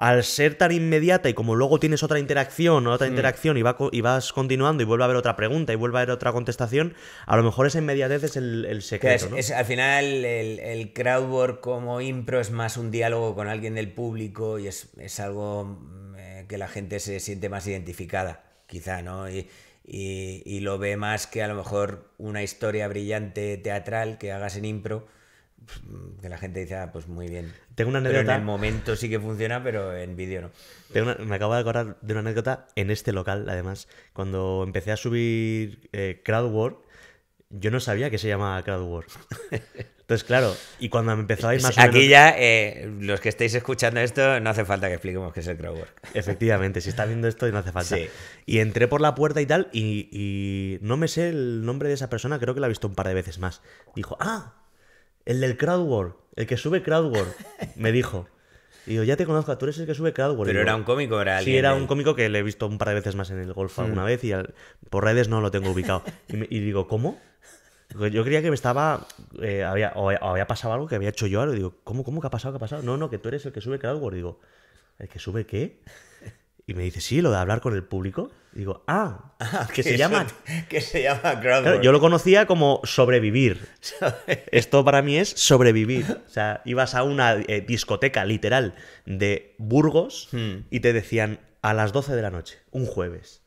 al ser tan inmediata y como luego tienes otra interacción otra mm. interacción y, y, vas continuando y vuelve a haber otra pregunta y vuelve a haber otra contestación, a lo mejor esa inmediatez es el, secreto. al final el, crowdboard crowdwork como impro es más un diálogo con alguien del público y es, algo mm, eh, que la gente se siente más identificada, quizá, ¿no? Y, y lo ve más que a lo mejor una historia brillante teatral que hagas en impro que la gente dice, ah, pues muy bien. Tengo una anécdota. en el momento sí que funciona, pero en vídeo no. me acabo de acordar de una anécdota en este local, además. Cuando empecé a subir eh, Crowdwork, yo no sabía que se llamaba Crowdwork. Entonces, claro, y cuando me empezó a ir más o Aquí ya, eh, los que estáis escuchando esto, no hace falta que expliquemos qué es el crowdwork. Efectivamente, si está viendo esto, no hace falta. Y entré por la puerta y tal, y, y, no me sé el nombre de esa persona, creo que la he visto un par de veces más. Dijo, ah, el del crowdwork, el que sube crowdwork, me dijo. Y yo, ya te conozco, tú eres el que sube crowdwork. Pero era un cómico, era alguien. Sí, era un cómico que le he visto un par de veces más en el golf hmm. alguna vez y por redes no lo tengo ubicado. Y, digo, ¿cómo? Yo creía que me estaba. Eh, había, o había pasado algo que había hecho yo algo. Digo, ¿cómo, cómo que ha pasado? ¿Qué ha pasado? No, no, que tú eres el que sube crowdwork. Digo, ¿el que sube qué? Y me dice, sí, lo de hablar con el público. digo, ah, ah, que, se llama... que se llama yo lo conocía como sobrevivir. Esto para mí es sobrevivir. O sea, ibas a una eh, discoteca literal de Burgos hmm. y te decían a las 12 de la noche, un jueves.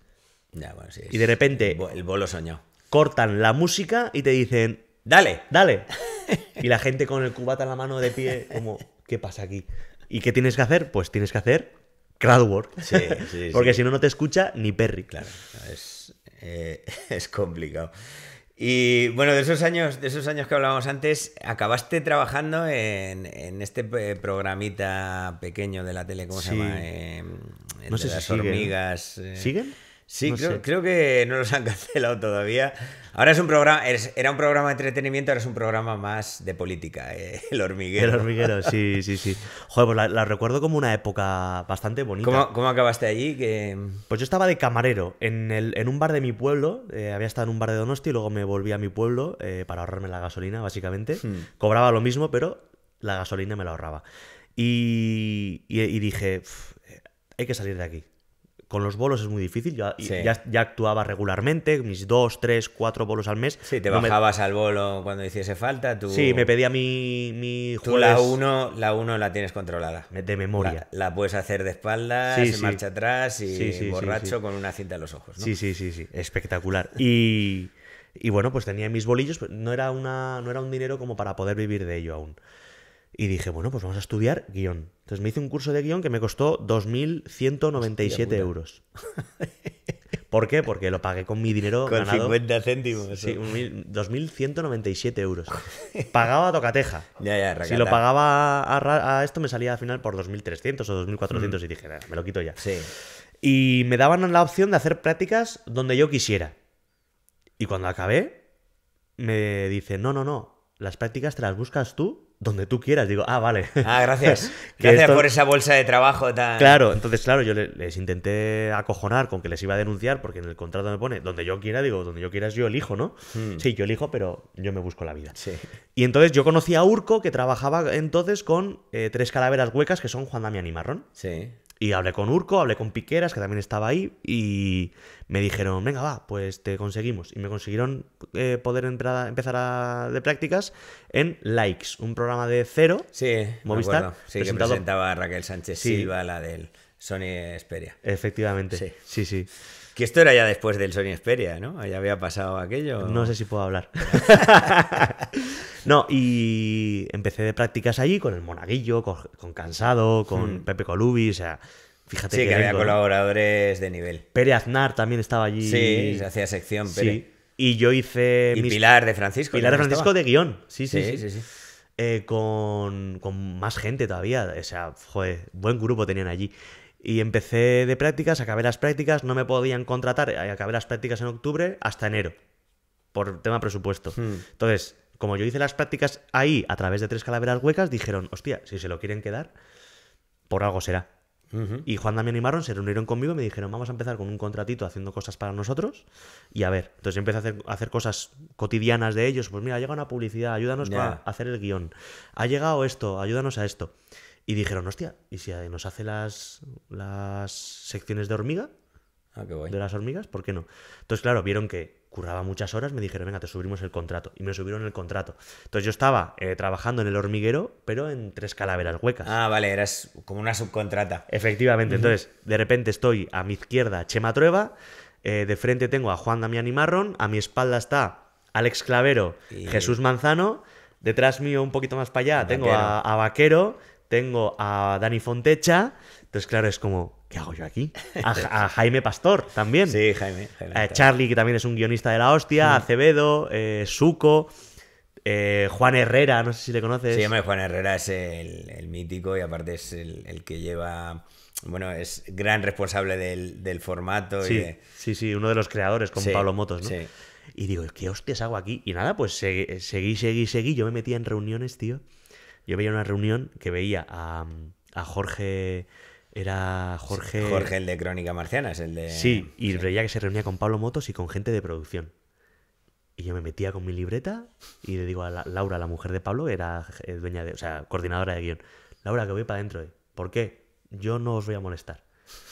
y de repente... El bolo soñó. Cortan la música y te dicen, dale, dale. y la gente con el cubata en la mano de pie, como, ¿qué pasa aquí? ¿Y qué tienes que hacer? Pues tienes que hacer crowdwork. Sí, Porque si no, no te escucha ni Perry. Claro, eh, es, complicado. Y bueno, de esos años, de esos años que hablábamos antes, acabaste trabajando en, este eh, programita pequeño de la tele, ¿cómo se llama? las hormigas. ¿Siguen? Sí, creo, que no los han cancelado todavía. Ahora es un programa, era un programa de entretenimiento, ahora es un programa más de política, eh, el hormiguero. El hormiguero, sí, sí, sí. Joder, pues la, recuerdo como una época bastante bonita. ¿Cómo, acabaste allí? Que... Pues yo estaba de camarero en, un bar de mi pueblo, eh, había estado en un bar de Donosti y luego me volví a mi pueblo eh, para ahorrarme la gasolina, básicamente. Hmm. Cobraba lo mismo, pero la gasolina me la ahorraba. y dije, hay que salir de aquí con los bolos es muy difícil, ya, actuaba regularmente, mis dos, tres, cuatro bolos al mes. Sí, te bajabas al bolo cuando hiciese falta. Tú... Sí, me pedía mi, mi jueves... Tú la 1 la, uno la tienes controlada. De memoria. La, puedes hacer de espalda, sí, marcha atrás y borracho con una cinta en los ojos. ¿no? Sí, sí, sí, sí, espectacular. Y, y bueno, pues tenía mis bolillos, no era, una, no era un dinero como para poder vivir de ello aún. Y dije, bueno, pues vamos a estudiar guión. Entonces me hice un curso de guión que me costó 2.197 euros. ¿Por qué? Porque lo pagué con mi dinero con ganado. 50 céntimos. Sí, 2.197 euros. Pagaba a tocateja. ya, ya, Si lo pagaba a, esto, me salía al final por 2.300 o 2.400 mm. y dije, me lo quito ya. Sí. Y me daban la opción de hacer prácticas donde yo quisiera. Y cuando acabé, me dice, no, no, no, las prácticas te las buscas tú donde tú quieras. Digo, ah, vale. Ah, gracias. gracias por esa bolsa de trabajo Claro, entonces, claro, yo les, intenté acojonar con que les iba a denunciar porque en el contrato me pone donde yo quiera, digo, donde yo quieras yo elijo, ¿no? Hmm. Sí, yo elijo, pero yo me busco la vida. Sí. Y entonces yo conocí a Urco, que trabajaba entonces con eh, tres calaveras huecas que son Juan Damián y Marrón. Sí. Y hablé con Urco, hablé con Piqueras, que también estaba ahí, y me dijeron, venga, va, pues te conseguimos. Y me consiguieron eh, poder empezar a, de prácticas en Likes, un programa de cero. Sí, Movistar. sí, que presentaba Raquel Sánchez Silva, la del Sony Xperia. Efectivamente, sí, sí. sí. Que esto era ya después del Sony Xperia, ¿no? Ya había pasado aquello. No sé si puedo hablar. No, y empecé de prácticas allí con el Monaguillo, con, Cansado, con hmm. Pepe Colubi, o sea, fíjate. que, había colaboradores de nivel. Pere Aznar también estaba allí. Sí, hacía sección, Y yo hice. Y Pilar de Francisco. Pilar de Francisco de guión, sí, sí. sí, eh, con, más gente todavía. O sea, joder, buen grupo tenían allí. Y empecé de prácticas, acabé las prácticas, no me podían contratar, eh, acabé las prácticas en octubre hasta enero, por tema presupuesto. Hmm. Entonces, como yo hice las prácticas ahí a través de tres calaveras huecas, dijeron, hostia, si se lo quieren quedar, por algo será. Y Juan me animaron, se reunieron conmigo y me dijeron, vamos a empezar con un contratito haciendo cosas para nosotros y a ver. Entonces empecé a hacer, cosas cotidianas de ellos. Pues mira, llega una publicidad, ayúdanos a hacer el guión. Ha llegado esto, ayúdanos a esto. Y dijeron, hostia, ¿y si eh, nos hace las secciones de hormiga? Ah, de las hormigas, ¿por qué no? Entonces, claro, vieron que curraba muchas horas, me dijeron, venga, te subimos el contrato. Y me subieron el contrato. Entonces yo estaba eh, trabajando en el hormiguero, pero en tres calaveras huecas. Ah, vale, eras como una subcontrata. Efectivamente, entonces, de repente estoy a mi izquierda Chema Trueba, eh, de frente tengo a Juan Damián y Marrón, a mi espalda está Alex Clavero, y... Jesús Manzano, detrás mío, un poquito más para allá, tengo a Vaquero, tengo a Dani Fontecha. Entonces, claro, es como, ¿qué hago yo aquí? A, Jaime Pastor también. Sí, Jaime. a Charlie, que también es un guionista de la hostia, Acevedo, eh, Suco. Eh, Juan Herrera, no sé si le conoces. Sí, Juan Herrera es el, mítico y aparte es el, que lleva. Bueno, es gran responsable del, formato. Sí, y sí, sí, uno de los creadores con Pablo Motos, ¿no? Y digo, ¿qué hostias hago aquí? Y nada, pues seguí, seguí, seguí, Yo me metía en reuniones, tío. Yo veía una reunión que veía a Jorge era Jorge. Jorge, el de Crónica Marciana, es el de. Sí, y veía que se reunía con Pablo Motos y con gente de producción. Y yo me metía con mi libreta y le digo a Laura, la mujer de Pablo, era eh, dueña de. O sea, coordinadora de guión. Laura, que voy para adentro. ¿eh? ¿Por qué? Yo no os voy a molestar.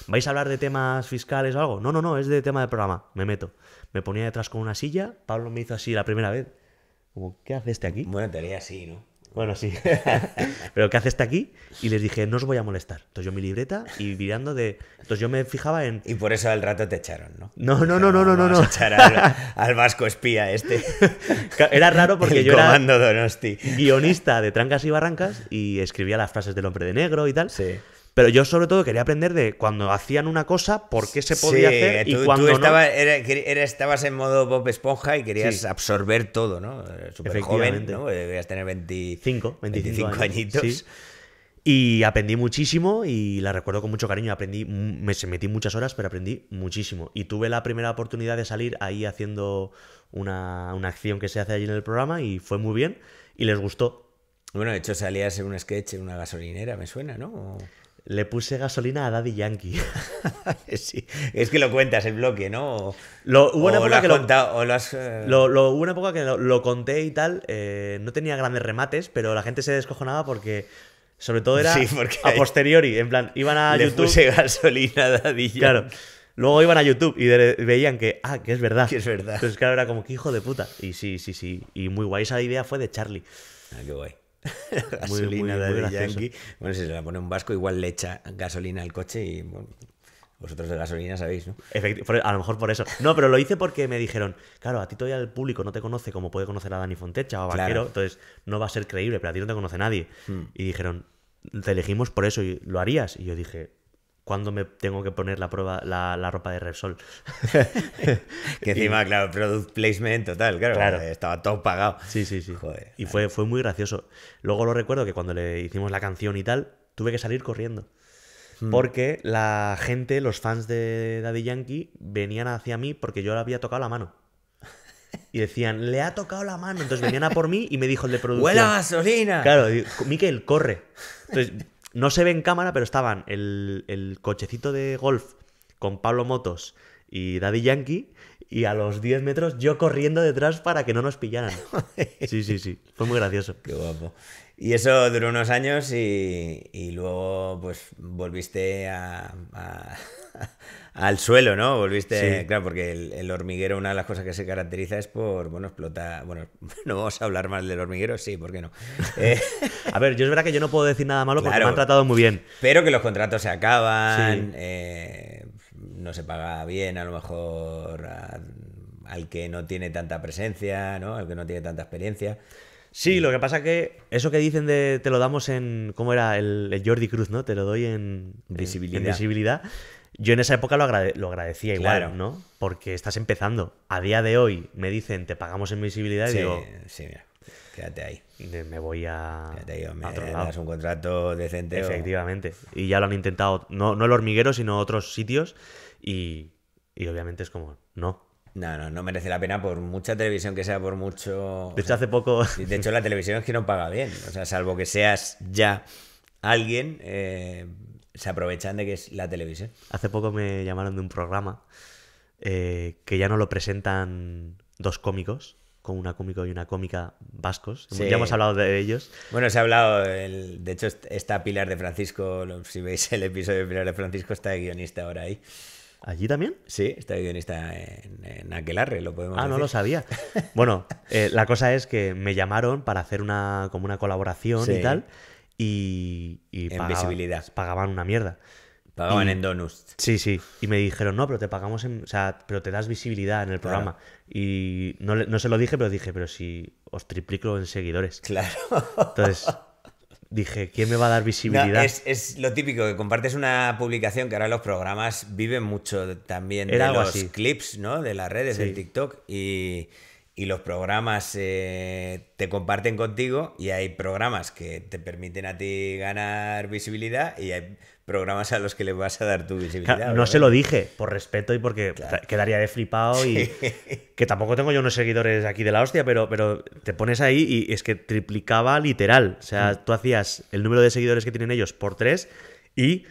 ¿Vais a hablar de temas fiscales o algo? No, no, no, es de tema de programa. Me meto. Me ponía detrás con una silla. Pablo me hizo así la primera vez. Como, ¿qué hace este aquí? Bueno, te así, ¿no? Bueno, sí. Pero ¿qué hace está aquí? Y les dije, no os voy a molestar. Entonces yo mi libreta y mirando de... Entonces yo me fijaba en... Y por eso al rato te echaron, ¿no? No, no, no, no, no, no. no. al, vasco espía este. Era raro porque yo era guionista de Trancas y Barrancas y escribía las frases del hombre de negro y tal. Sí. Pero yo sobre todo quería aprender de cuando hacían una cosa, por qué se podía hacer y tú, cuando estaba, estabas en modo pop Esponja y querías absorber todo, ¿no? Eh, Súper joven, ¿no? Eh, debías tener 25, 25, añitos. Y aprendí muchísimo y la recuerdo con mucho cariño. Aprendí, me metí muchas horas, pero aprendí muchísimo. Y tuve la primera oportunidad de salir ahí haciendo una, acción que se hace allí en el programa y fue muy bien y les gustó. Bueno, de hecho a hacer un sketch en una gasolinera, me suena, ¿no? Le puse gasolina a Daddy Yankee. Es que lo cuentas el bloque, ¿no? hubo una época que lo, conté y tal. Eh, no tenía grandes remates, pero la gente se descojonaba porque. Sobre todo era a posteriori. En plan, iban a le Puse gasolina a Daddy Yankee. Luego iban a YouTube y veían que, ah, que es verdad. Que es verdad. Entonces, claro, era como que hijo de puta. Y sí, sí, sí. Y muy guay. Esa idea fue de Charlie. Ah, qué guay. gasolina muy, de Yankee. Bueno, si se la pone un vasco, igual le echa gasolina al coche y vosotros de gasolina sabéis, ¿no? E, a lo mejor por eso. No, pero lo hice porque me dijeron, claro, a ti todavía el público no te conoce como puede conocer a Dani Fontecha o a Vaquero, entonces no va a ser creíble, pero a ti no te conoce nadie. Hmm. Y dijeron, te elegimos por eso y lo harías. Y yo dije, ¿cuándo me tengo que poner la, prueba, la, ropa de Repsol? que encima, claro, product placement total, claro, estaba todo pagado. Sí, sí, sí. y fue, fue muy gracioso. Luego lo recuerdo que cuando le hicimos la canción y tal, tuve que salir corriendo. Hmm. Porque la gente, los fans de Daddy Yankee, venían hacia mí porque yo le había tocado la mano. Y decían, le ha tocado la mano. Entonces venían a por mí y me dijo el de producción. ¡Vuela gasolina! Claro, Miquel, corre. Entonces no se ve en cámara, pero estaban el, cochecito de golf con Pablo Motos y Daddy Yankee y a los 10 metros yo corriendo detrás para que no nos pillaran. Sí, sí, sí. Fue muy gracioso. Qué guapo. Y eso duró unos años y, luego pues volviste al suelo, ¿no? Volviste, claro, porque el, hormiguero, una de las cosas que se caracteriza es por, bueno, explota, bueno, no vamos a hablar mal del hormiguero, sí, ¿por qué no? Eh, a ver, yo es verdad que yo no puedo decir nada malo porque me han tratado muy bien. Pero que los contratos se acaban, eh, no se paga bien a lo mejor al que no tiene tanta presencia, ¿no? Al que no tiene tanta experiencia. Sí, lo que pasa que eso que dicen de te lo damos en. ¿Cómo era el, Jordi Cruz, no? Te lo doy en. Visibilidad. Yo en esa época lo, agradecía igual, ¿no? Porque estás empezando. A día de hoy me dicen te pagamos en visibilidad y digo. Sí, mira. Quédate ahí. Me voy a. Quédate ahí, me das un contrato decente. Efectivamente. Y ya lo han intentado, no, no el hormiguero, sino otros sitios. Y, y obviamente es como, no, no, no, no merece la pena por mucha televisión que sea, por mucho. De hecho, hace poco. De hecho, la televisión es que no paga bien. O sea, salvo que seas ya alguien, eh, se aprovechan de que es la televisión. Hace poco me llamaron de un programa eh, que ya no lo presentan dos cómicos, con una cómico y una cómica vascos. Ya hemos hablado de ellos. Bueno, se ha hablado, de hecho, está Pilar de Francisco. Si veis el episodio de Pilar de Francisco, está de guionista ahora ahí. ¿Allí también? Sí, está guionista en, Aquelarre, lo podemos Ah, no lo sabía. Bueno, eh, la cosa es que me llamaron para hacer una, como una colaboración y tal. Y, y en visibilidad. pagaban una mierda. Pagaban en donuts. Sí, sí. Y me dijeron, no, pero te pagamos en. O sea, pero te das visibilidad en el programa. Y no, no se lo dije, pero dije, pero si os triplico en seguidores. Claro. Entonces, dije, ¿quién me va a dar visibilidad? es, lo típico, que compartes una publicación que ahora los programas viven mucho también de los clips, ¿no? De las redes, del TikTok y, los programas eh, te comparten contigo y hay programas que te permiten a ti ganar visibilidad y hay programas a los que le vas a dar tu visibilidad. no se lo dije, por respeto y porque quedaría de flipado y que tampoco tengo yo unos seguidores aquí de la hostia, pero, pero te pones ahí y es que triplicaba literal. O sea, mm. tú hacías el número de seguidores que tienen ellos por tres y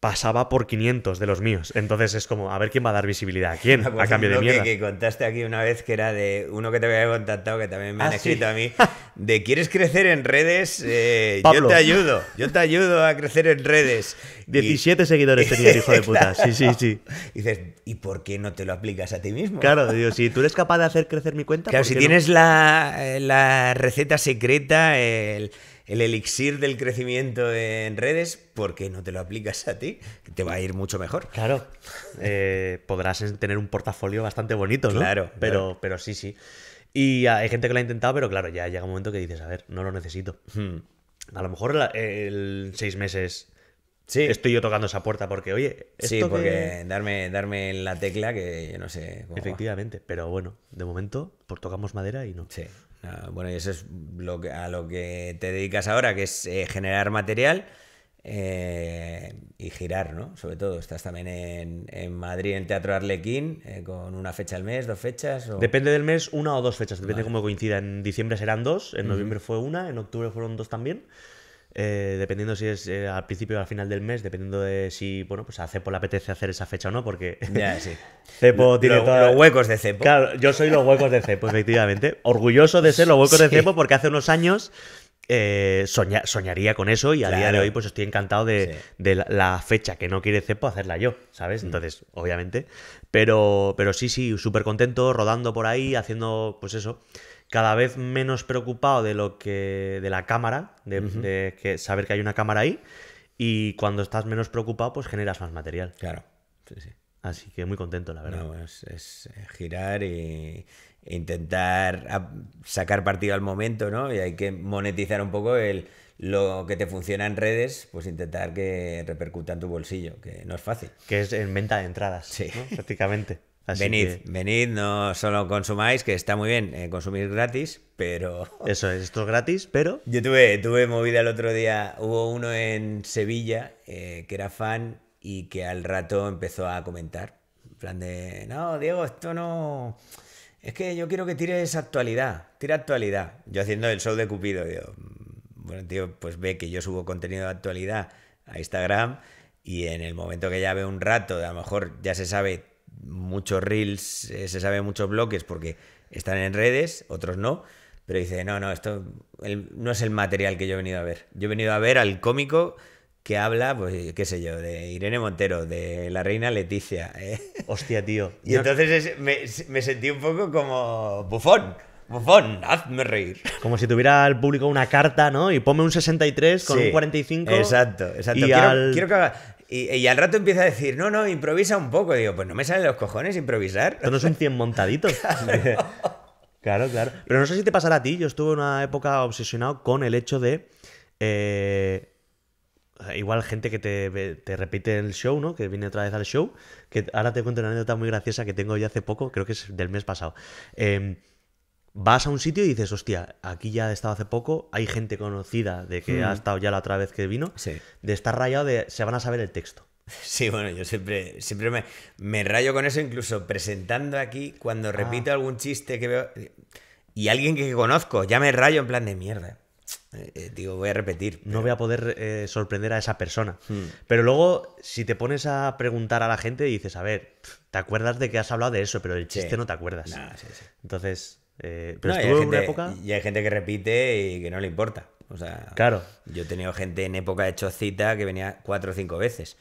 pasaba por 500 de los míos. Entonces es como, a ver quién va a dar visibilidad quién, pues a cambio de mierda. Que, que contaste aquí una vez que era de uno que te había contactado, que también me han ah, escrito a mí, de ¿quieres crecer en redes? Eh, yo te ayudo, yo te ayudo a crecer en redes. 17 seguidores tenía hijo de puta, sí, sí, sí. Y dices, ¿y por qué no te lo aplicas a ti mismo? Claro, digo, si tú eres capaz de hacer crecer mi cuenta... Claro, si tienes la, eh, la receta secreta, el el elixir del crecimiento en redes, ¿por qué no te lo aplicas a ti? Te va a ir mucho mejor. Claro. Eh, podrás tener un portafolio bastante bonito, ¿no? Claro. Pero, pero sí, sí. Y hay gente que lo ha intentado, pero claro, ya llega un momento que dices, a ver, no lo necesito. Hmm. A lo mejor el seis meses Sí. Estoy yo tocando esa puerta porque, oye, esto sí, porque darme, la tecla que yo no sé. Cómo Efectivamente, pero bueno, de momento, por tocamos madera y no. Sí. Ah, bueno, y eso es lo a lo que te dedicas ahora, que es eh, generar material eh, y girar, ¿no? Sobre todo, estás también en, Madrid, en Teatro Arlequín, eh, con una fecha al mes, dos fechas. Depende del mes, una o dos fechas, depende cómo coincida. En diciembre serán dos, en noviembre fue una, en octubre fueron dos también. Eh, dependiendo si es eh, al principio o al final del mes, dependiendo de si bueno, pues a Cepo le apetece hacer esa fecha o no, porque Cepo tiene todos los huecos de Cepo. Claro, yo soy los huecos de Cepo, efectivamente. Orgulloso de ser los huecos de Cepo porque hace unos años eh, soñaría con eso y a día de hoy pues estoy encantado de, la, fecha que no quiere Cepo hacerla yo, ¿sabes? Mm. Entonces, obviamente. Pero, pero sí, sí, súper contento, rodando por ahí, haciendo pues eso cada vez menos preocupado de lo que. de la cámara, de, que saber que hay una cámara ahí. Y cuando estás menos preocupado, pues generas más material. Claro, sí, sí. Así que muy contento, la verdad. es, eh, girar e intentar sacar partido al momento, ¿no? Y hay que monetizar un poco el, lo que te funciona en redes, pues intentar que repercuta en tu bolsillo, que no es fácil. Que es en venta de entradas, sí. prácticamente venid, venid, no solo consumáis, que está muy bien eh, consumir gratis, pero... Eso es, esto es gratis, pero... Yo tuve, tuve movida el otro día, hubo uno en Sevilla eh, que era fan y que al rato empezó a comentar, en plan de, no, Diego, esto no... Es que yo quiero que tires actualidad, tira actualidad. Yo haciendo el show de Cupido, digo, mm, bueno, tío, pues ve que yo subo contenido de actualidad a Instagram y en el momento que ya ve un rato, a lo mejor ya se sabe muchos reels, eh, se sabe muchos bloques porque están en redes, otros no. Pero dice, no, no, esto no es el material que yo he venido a ver. Yo he venido a ver al cómico que habla, pues qué sé yo, de Irene Montero, de la reina Leticia. ¿eh? Hostia, tío. y entonces me, sentí un poco como bufón. Bufón, hazme reír. Como si tuviera al público una carta, ¿no? Y ponme un 63 con un 45. Exacto, exacto. quiero, quiero que y, al rato empieza a decir, no, no, improvisa un poco. digo, pues no me salen los cojones improvisar. no es un 100 montaditos. claro. claro, Pero no sé si te pasará a ti. Yo estuve una época obsesionado con el hecho de. Eh, igual gente que te, te, repite el show, ¿no? Que viene otra vez al show. Que ahora te cuento una anécdota muy graciosa que tengo ya hace poco, creo que es del mes pasado. Eh, vas a un sitio y dices, hostia, aquí ya he estado hace poco, hay gente conocida de que ha hmm. estado ya la otra vez que vino, de estar rayado de se van a saber el texto. Sí, bueno, yo siempre, siempre me, me rayo con eso, incluso presentando aquí, cuando ah. repito algún chiste que veo y alguien que conozco, ya me rayo en plan de mierda. Eh, eh, digo, voy a repetir. No voy a poder eh, sorprender a esa persona. Hmm. Pero luego, si te pones a preguntar a la gente, dices, a ver, te acuerdas de que has hablado de eso, pero el chiste no te acuerdas. sí, Entonces, eh, y hay gente que repite y que no le importa. O sea, claro. yo he tenido gente en época de chocita que venía cuatro o cinco veces.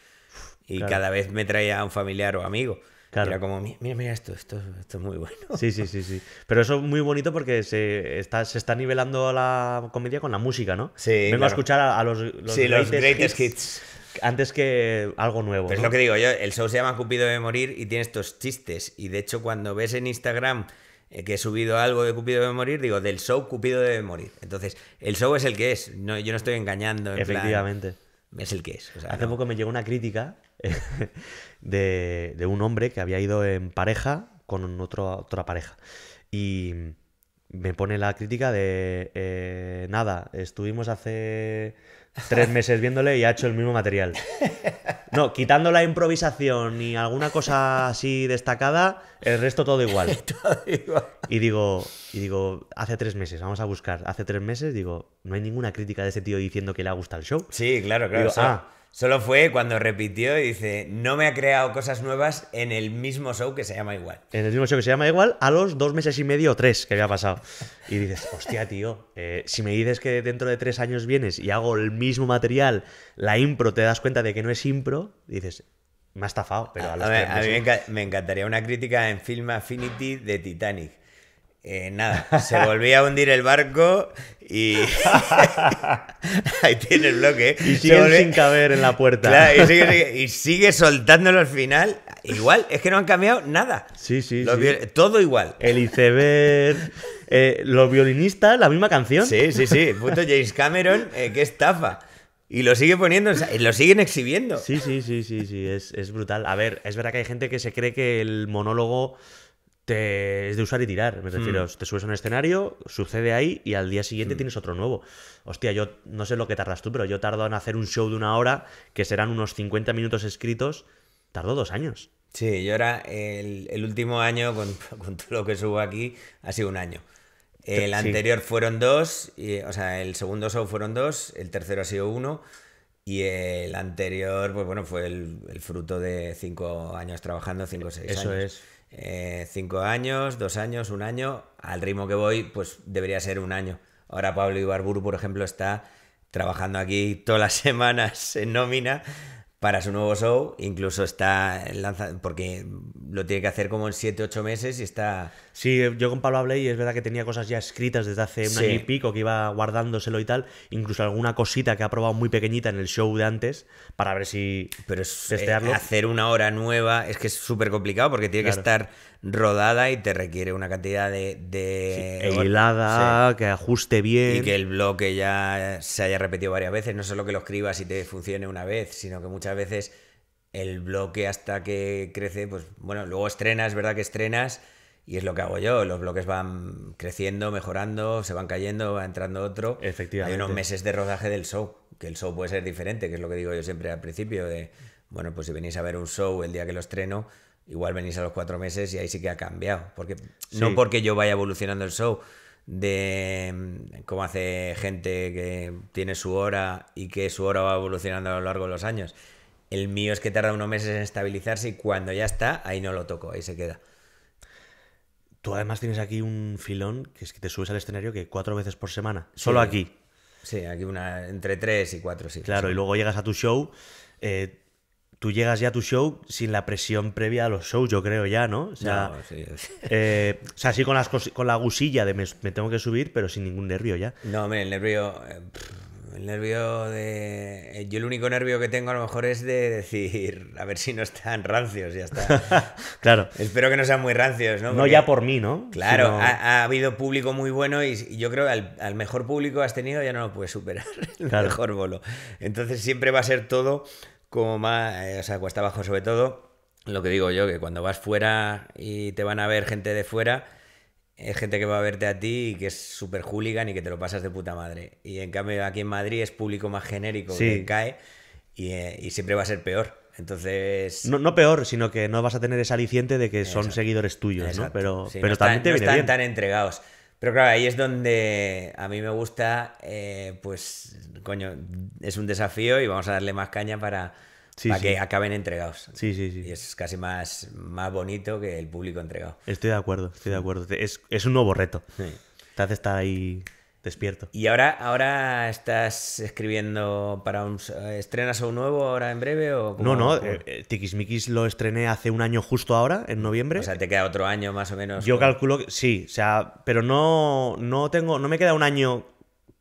Y cada vez me traía a un familiar o amigo. Era como, mira, mira esto, esto, es muy bueno. Sí, sí, sí, sí. Pero eso es muy bonito porque se está, se está nivelando la comedia con la música, ¿no? Sí. Vengo a escuchar a, los, los, sí, greatest los, hits. antes que algo nuevo. es lo que digo yo, el show se llama Cupido de Morir y tiene estos chistes. Y de hecho, cuando ves en Instagram eh, que he subido algo de Cupido debe morir, digo, del show Cupido debe morir. Entonces, el show es el que es, no, yo no estoy engañando. En Efectivamente. es el que es. Hace poco me llegó una crítica de, un hombre que había ido en pareja con otra pareja. Y me pone la crítica de, eh, nada, estuvimos hace tres meses viéndole y ha hecho el mismo material. No, quitando la improvisación y alguna cosa así destacada, el resto todo igual. Y digo, y digo, hace tres meses, vamos a buscar. Hace tres meses, digo, no hay ninguna crítica de ese tío diciendo que le ha gustado el show. Sí, claro, claro. Digo, ah, Solo fue cuando repitió y dice, no me ha creado cosas nuevas en el mismo show que se llama igual. En el mismo show que se llama igual a los dos meses y medio o tres que había pasado. Y dices, hostia, tío, eh, si me dices que dentro de tres años vienes y hago el mismo material, la impro, te das cuenta de que no es impro, dices, me ha estafado. Pero a, a mí me, me encantaría una crítica en Film Affinity de Titanic eh, nada, se volvía a hundir el barco y ahí tiene el bloque. Y sigue sin caber en la puerta. y, sigue, soltándolo al final. Igual, es que no han cambiado nada. Sí, sí. sí. Todo igual. El iceberg. Eh, los violinistas, la misma canción. Sí, sí, sí. Puto James Cameron, eh, qué estafa. Y lo sigue poniendo, lo siguen exhibiendo. Sí, sí, sí, sí, sí, es, es brutal. A ver, es verdad que hay gente que se cree que el monólogo es de usar y tirar. Me refiero, hmm. te subes a un escenario, sucede ahí y al día siguiente hmm. tienes otro nuevo. Hostia, yo no sé lo que tardas tú, pero yo tardo en hacer un show de una hora, que serán unos 50 minutos escritos, tardó dos años. Sí, yo ahora el, último año, con, todo lo que subo aquí, ha sido un año. El anterior fueron dos, y, o sea, el segundo show fueron dos, el tercero ha sido uno. Y el anterior, pues bueno, fue el, fruto de cinco años trabajando, cinco o seis años. Eso es. Eh, cinco años, dos años, un año. Al ritmo que voy, pues debería ser un año. Ahora Pablo Ibarburu, por ejemplo, está trabajando aquí todas las semanas en nómina para su nuevo show. Incluso está lanzando porque lo tiene que hacer como en 7, 8 meses y está... Sí, yo con Pablo hablé y es verdad que tenía cosas ya escritas desde hace un año y pico, que iba guardándoselo y tal. Incluso alguna cosita que ha probado muy pequeñita en el show de antes para ver si... Pero es, eh, hacer una hora nueva es que es súper complicado porque tiene que estar rodada y te requiere una cantidad de... E hilada, que ajuste bien. Y que el bloque ya se haya repetido varias veces, no solo que lo escribas y te funcione una vez, sino que muchas veces el bloque hasta que crece, pues bueno, luego estrenas, ¿verdad? Que estrenas y es lo que hago yo. Los bloques van creciendo, mejorando, se van cayendo, va entrando otro. Efectivamente. Hay unos meses de rodaje del show, que el show puede ser diferente, que es lo que digo yo siempre al principio, de, bueno, pues si venís a ver un show el día que lo estreno, Igual venís a los cuatro meses y ahí sí que ha cambiado. Porque, No porque yo vaya evolucionando el show, de mm, cómo hace gente que tiene su hora y que su hora va evolucionando a lo largo de los años. El mío es que tarda unos meses en estabilizarse y cuando ya está, ahí no lo toco, ahí se queda. Tú además tienes aquí un filón que es que te subes al escenario que cuatro veces por semana, solo aquí. Sí, aquí una entre tres y cuatro, sí. Claro, y luego llegas a tu show, eh, tú llegas ya a tu show sin la presión previa a los shows, yo creo ya, ¿no? O sea, sí, eh, o sea, con, las con la gusilla de me, tengo que subir, pero sin ningún nervio ya. No, hombre, el nervio... Eh, el nervio de... Eh, yo el único nervio que tengo a lo mejor es de decir, a ver si no están rancios, ya está. claro. Espero que no sean muy rancios, ¿no? no ya por mí, ¿no? Claro, ha, habido público muy bueno y, yo creo que al, mejor público has tenido ya no lo puedes superar, el mejor bolo. Entonces siempre va a ser todo como más, eh, o sea, cuesta abajo sobre todo, lo que digo yo, que cuando vas fuera y te van a ver gente de fuera, es gente que va a verte a ti y que es súper hooligan y que te lo pasas de puta madre. Y en cambio aquí en Madrid es público más genérico que cae eh, y, siempre va a ser peor. Entonces... No, peor, sino que no vas a tener ese aliciente de que son seguidores tuyos, ¿no? Pero, pero también están, te están tan entregados. Pero claro, ahí es donde a mí me gusta, eh, pues, coño, es un desafío y vamos a darle más caña para, que acaben entregados. Sí, sí, sí. Y es casi más, más bonito que el público entregado. Estoy de acuerdo, estoy de acuerdo. Es, un nuevo reto. Entonces está ahí despierto. Y ahora, ahora estás escribiendo para un... Eh, ¿Estrenas un nuevo ahora en breve? O no, no, eh, eh, Tikis Mikis lo estrené hace un año justo ahora, en noviembre. O sea, te queda otro año más o menos. Yo calculo que sí, o sea, pero no, no tengo, no me queda un año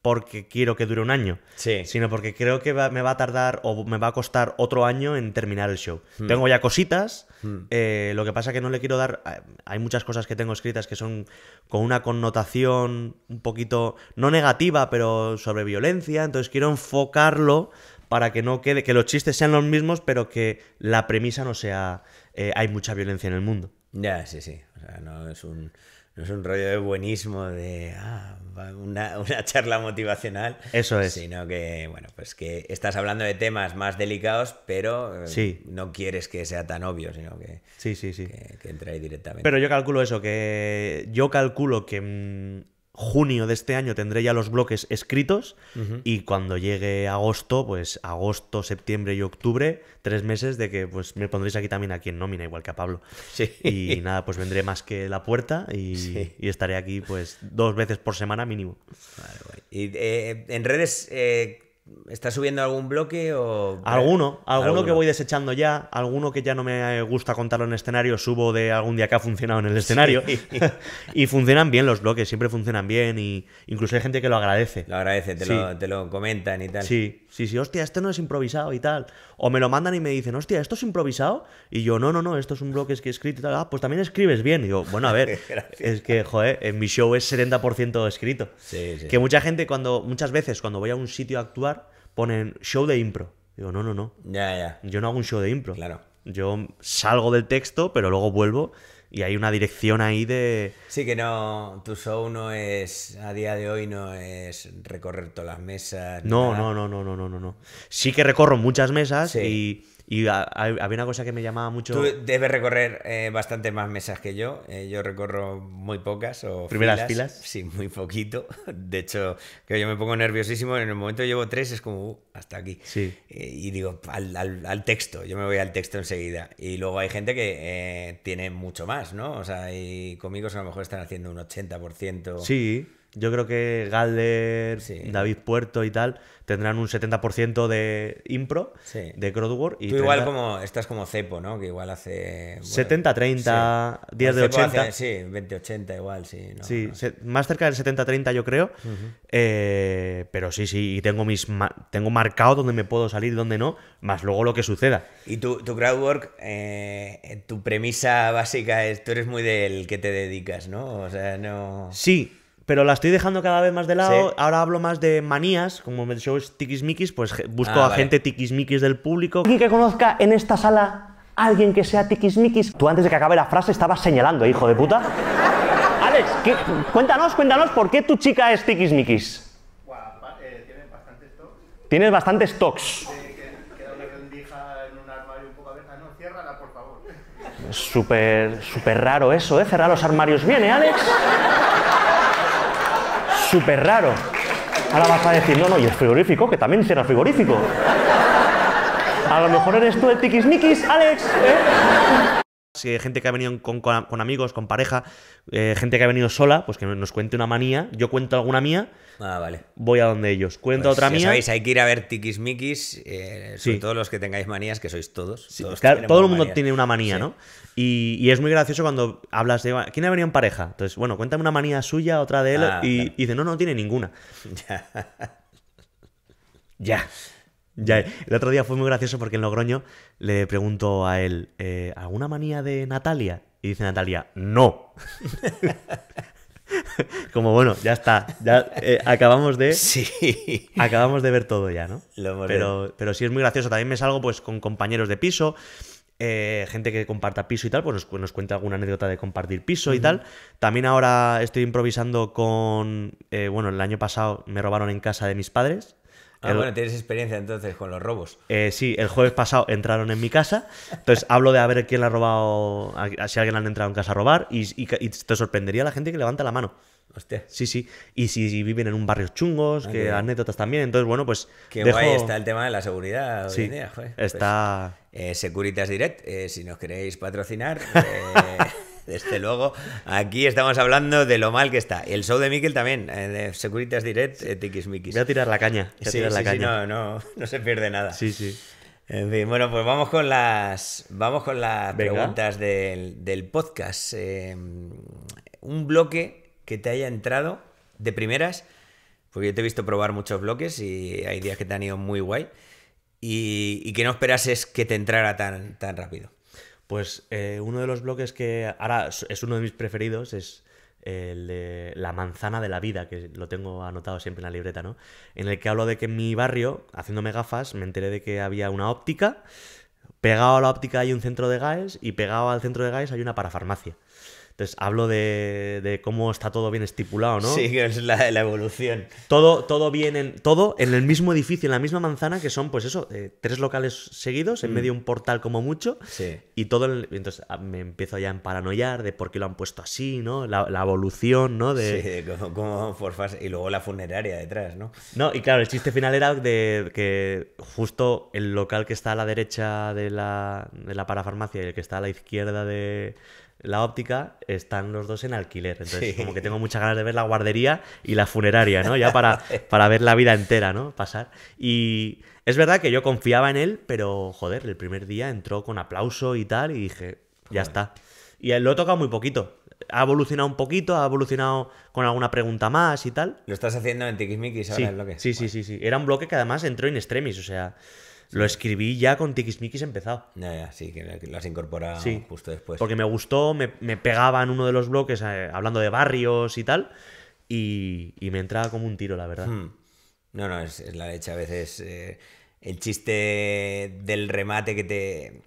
porque quiero que dure un año, sí. sino porque creo que me va a tardar o me va a costar otro año en terminar el show. Hmm. Tengo ya cositas, hmm. eh, lo que pasa que no le quiero dar, eh, hay muchas cosas que tengo escritas que son con una connotación un poquito, no negativa, pero sobre violencia, entonces quiero enfocarlo para que no quede, que los chistes sean los mismos, pero que la premisa no sea, eh, hay mucha violencia en el mundo. Ya, sí, sí, o sea, no es un no es un rollo de buenismo, de ah, una, charla motivacional. Eso es. Sino que, bueno, pues que estás hablando de temas más delicados, pero eh, no quieres que sea tan obvio, sino que, sí, sí, sí. Que, que ahí directamente. Pero yo calculo eso, que yo calculo que mm, junio de este año tendré ya los bloques escritos y cuando llegue agosto, pues agosto, septiembre y octubre, tres meses de que pues me pondréis aquí también a quien nómina, igual que a Pablo. Sí. Y, nada, pues vendré más que la puerta y, estaré aquí pues dos veces por semana mínimo. Vale, Y eh, en redes... Eh, ¿Estás subiendo algún bloque o...? Alguno, alguno, que voy desechando ya, alguno que ya no me gusta contarlo en escenario, subo de algún día que ha funcionado en el escenario. y funcionan bien los bloques, siempre funcionan bien y incluso hay gente que lo agradece. Lo agradece, te, lo, comentan y tal. Sí, sí, sí, hostia, esto no es improvisado y tal. O me lo mandan y me dicen, hostia, ¿esto es improvisado? Y yo, no, no, no, esto es un bloque que he escrito y tal. Ah, pues también escribes bien. Y yo, bueno, a ver, es que, joder, en mi show es 70% escrito. que mucha gente cuando, muchas veces cuando voy a un sitio a actuar, ponen show de impro. Digo, no, no, no. Ya, ya. Yo no hago un show de impro. Claro. Yo salgo del texto, pero luego vuelvo y hay una dirección ahí de... Sí, que no, tu show no es, a día de hoy no es recorrer todas las mesas. No, no, no, no, no, no, no, no. Sí que recorro muchas mesas y y había una cosa que me llamaba mucho. Tú debes recorrer eh, bastante más mesas que yo. Eh, yo recorro muy pocas. O ¿Primeras filas, Sí, muy poquito. De hecho, que yo me pongo nerviosísimo. En el momento que llevo tres, es como uh, hasta aquí. Sí. Eh, y digo, al, al, texto. Yo me voy al texto enseguida. Y luego hay gente que tiene mucho más, ¿no? O sea, y conmigo a lo mejor están haciendo un 80%. Sí yo creo que Galder, David Puerto y tal tendrán un 70% de impro, de crowdwork. Y Tú igual como, estás como Cepo, ¿no? Que igual hace... 70-30, 10 de 80. sí, 20-80 igual, sí. sí, más cerca del 70-30 yo creo. eh, pero sí, sí, y tengo, mis tengo marcado dónde me puedo salir, y dónde no, más luego lo que suceda. Y tu, crowdwork, eh, tu premisa básica es, tú eres muy del que te dedicas, ¿no? O sea, no... Sí, pero la estoy dejando cada vez más de lado. Ahora hablo más de manías, como me show es tiquismiquis, pues busco ah, a gente gente tiquismiquis del público. Alguien que conozca en esta sala alguien que sea tiquismiquis. Tú antes de que acabe la frase estabas señalando, hijo de puta. Alex, cuéntanos, cuéntanos, ¿por qué tu chica es tiquismiquis? Eh, Tienes bastantes toques. Tienes bastantes favor. Súper, súper raro eso, ¿eh? Cerrar los armarios bien, ¿eh, Alex? súper raro. Ahora vas a decir, no, no, y es frigorífico, que también será frigorífico. A lo mejor eres tú el tiquismiquis, Alex. ¿eh? gente que ha venido con, amigos, con pareja, eh, gente que ha venido sola, pues que nos cuente una manía. Yo cuento alguna mía. Ah, vale. Voy a donde ellos. Cuento pues otra mía. Sabéis, hay que ir a ver tiquismiquis, eh, sobre todo los que tengáis manías, que sois todos. todo el mundo tiene una manía, ¿no? Y, es muy gracioso cuando hablas de. ¿Quién ha venido en pareja? Entonces, bueno, cuéntame una manía suya, otra de él, ah, y, y dice, no, no tiene ninguna. ya. ya el otro día fue muy gracioso porque en Logroño le pregunto a él, eh, ¿alguna manía de Natalia? Y dice Natalia, no. Como bueno, ya está, ya eh, acabamos de sí. acabamos de ver todo ya, ¿no? pero, pero sí es muy gracioso. También me salgo pues con compañeros de piso, eh, gente que comparta piso y tal, pues nos, cuenta alguna anécdota de compartir piso y tal. También ahora estoy improvisando con, bueno, el año pasado me robaron en casa de mis padres Ah, bueno, tienes experiencia entonces con los robos. Eh, sí, el jueves pasado entraron en mi casa. Entonces hablo de a ver quién le ha robado, si alguien han entrado en casa a robar. Y, te sorprendería la gente que levanta la mano. Hostia. Sí, sí. Y si, viven en un barrio chungos, ah, que anécdotas también. Entonces, bueno, pues. Qué guay está el tema de la seguridad hoy sí, en día, pues, Está. Eh, Securitas Direct, eh, si nos queréis patrocinar. Eh, desde luego, aquí estamos hablando de lo mal que está. El show de Miquel también, eh, de Securitas Direct, eh, Tikismikis. Voy a tirar la caña. la caña. no, se pierde nada. Sí, sí. En fin, bueno, pues vamos con las, vamos con las preguntas del, podcast. Eh, un bloque que te haya entrado de primeras, porque yo te he visto probar muchos bloques y hay días que te han ido muy guay, y, que no esperases que te entrara tan, tan rápido. Pues eh, uno de los bloques que ahora es uno de mis preferidos es el de la manzana de la vida, que lo tengo anotado siempre en la libreta, ¿no? En el que hablo de que en mi barrio, haciéndome gafas, me enteré de que había una óptica, pegado a la óptica hay un centro de GAES y pegado al centro de GAES hay una parafarmacia. Entonces hablo de, cómo está todo bien estipulado, ¿no? Sí, que es la, evolución. Todo, todo bien todo en el mismo edificio, en la misma manzana, que son, pues eso, eh, tres locales seguidos, en mm. medio de un portal como mucho. Sí. Y todo el, entonces ah, me empiezo ya a paranoiar de por qué lo han puesto así, ¿no? La, evolución, ¿no? Sí, Como Y luego la funeraria detrás, ¿no? No, y claro, el chiste final era de que justo el local que está a la derecha de la parafarmacia y el que está a la izquierda de la óptica, están los dos en alquiler. Entonces, como que tengo muchas ganas de ver la guardería y la funeraria, ¿no? Ya para, para ver la vida entera, ¿no? Pasar. Y es verdad que yo confiaba en él, pero joder, el primer día entró con aplauso y tal, y dije, ya está. Y él lo he tocado muy poquito. Ha evolucionado un poquito, ha evolucionado con alguna pregunta más y tal. Lo estás haciendo en Tiquismiquis ¿sabes lo que bloque. Sí, sí, sí, sí. Era un bloque que además entró en extremis, o sea, lo escribí ya con Tiquismiquis empezado. Ya, ya, sí, que las incorporaba justo después. Porque me gustó, me, me pegaba en uno de los bloques eh, hablando de barrios y tal, y, me entraba como un tiro, la verdad. Hmm. No, no, es, la leche a veces. Eh, el chiste del remate que te.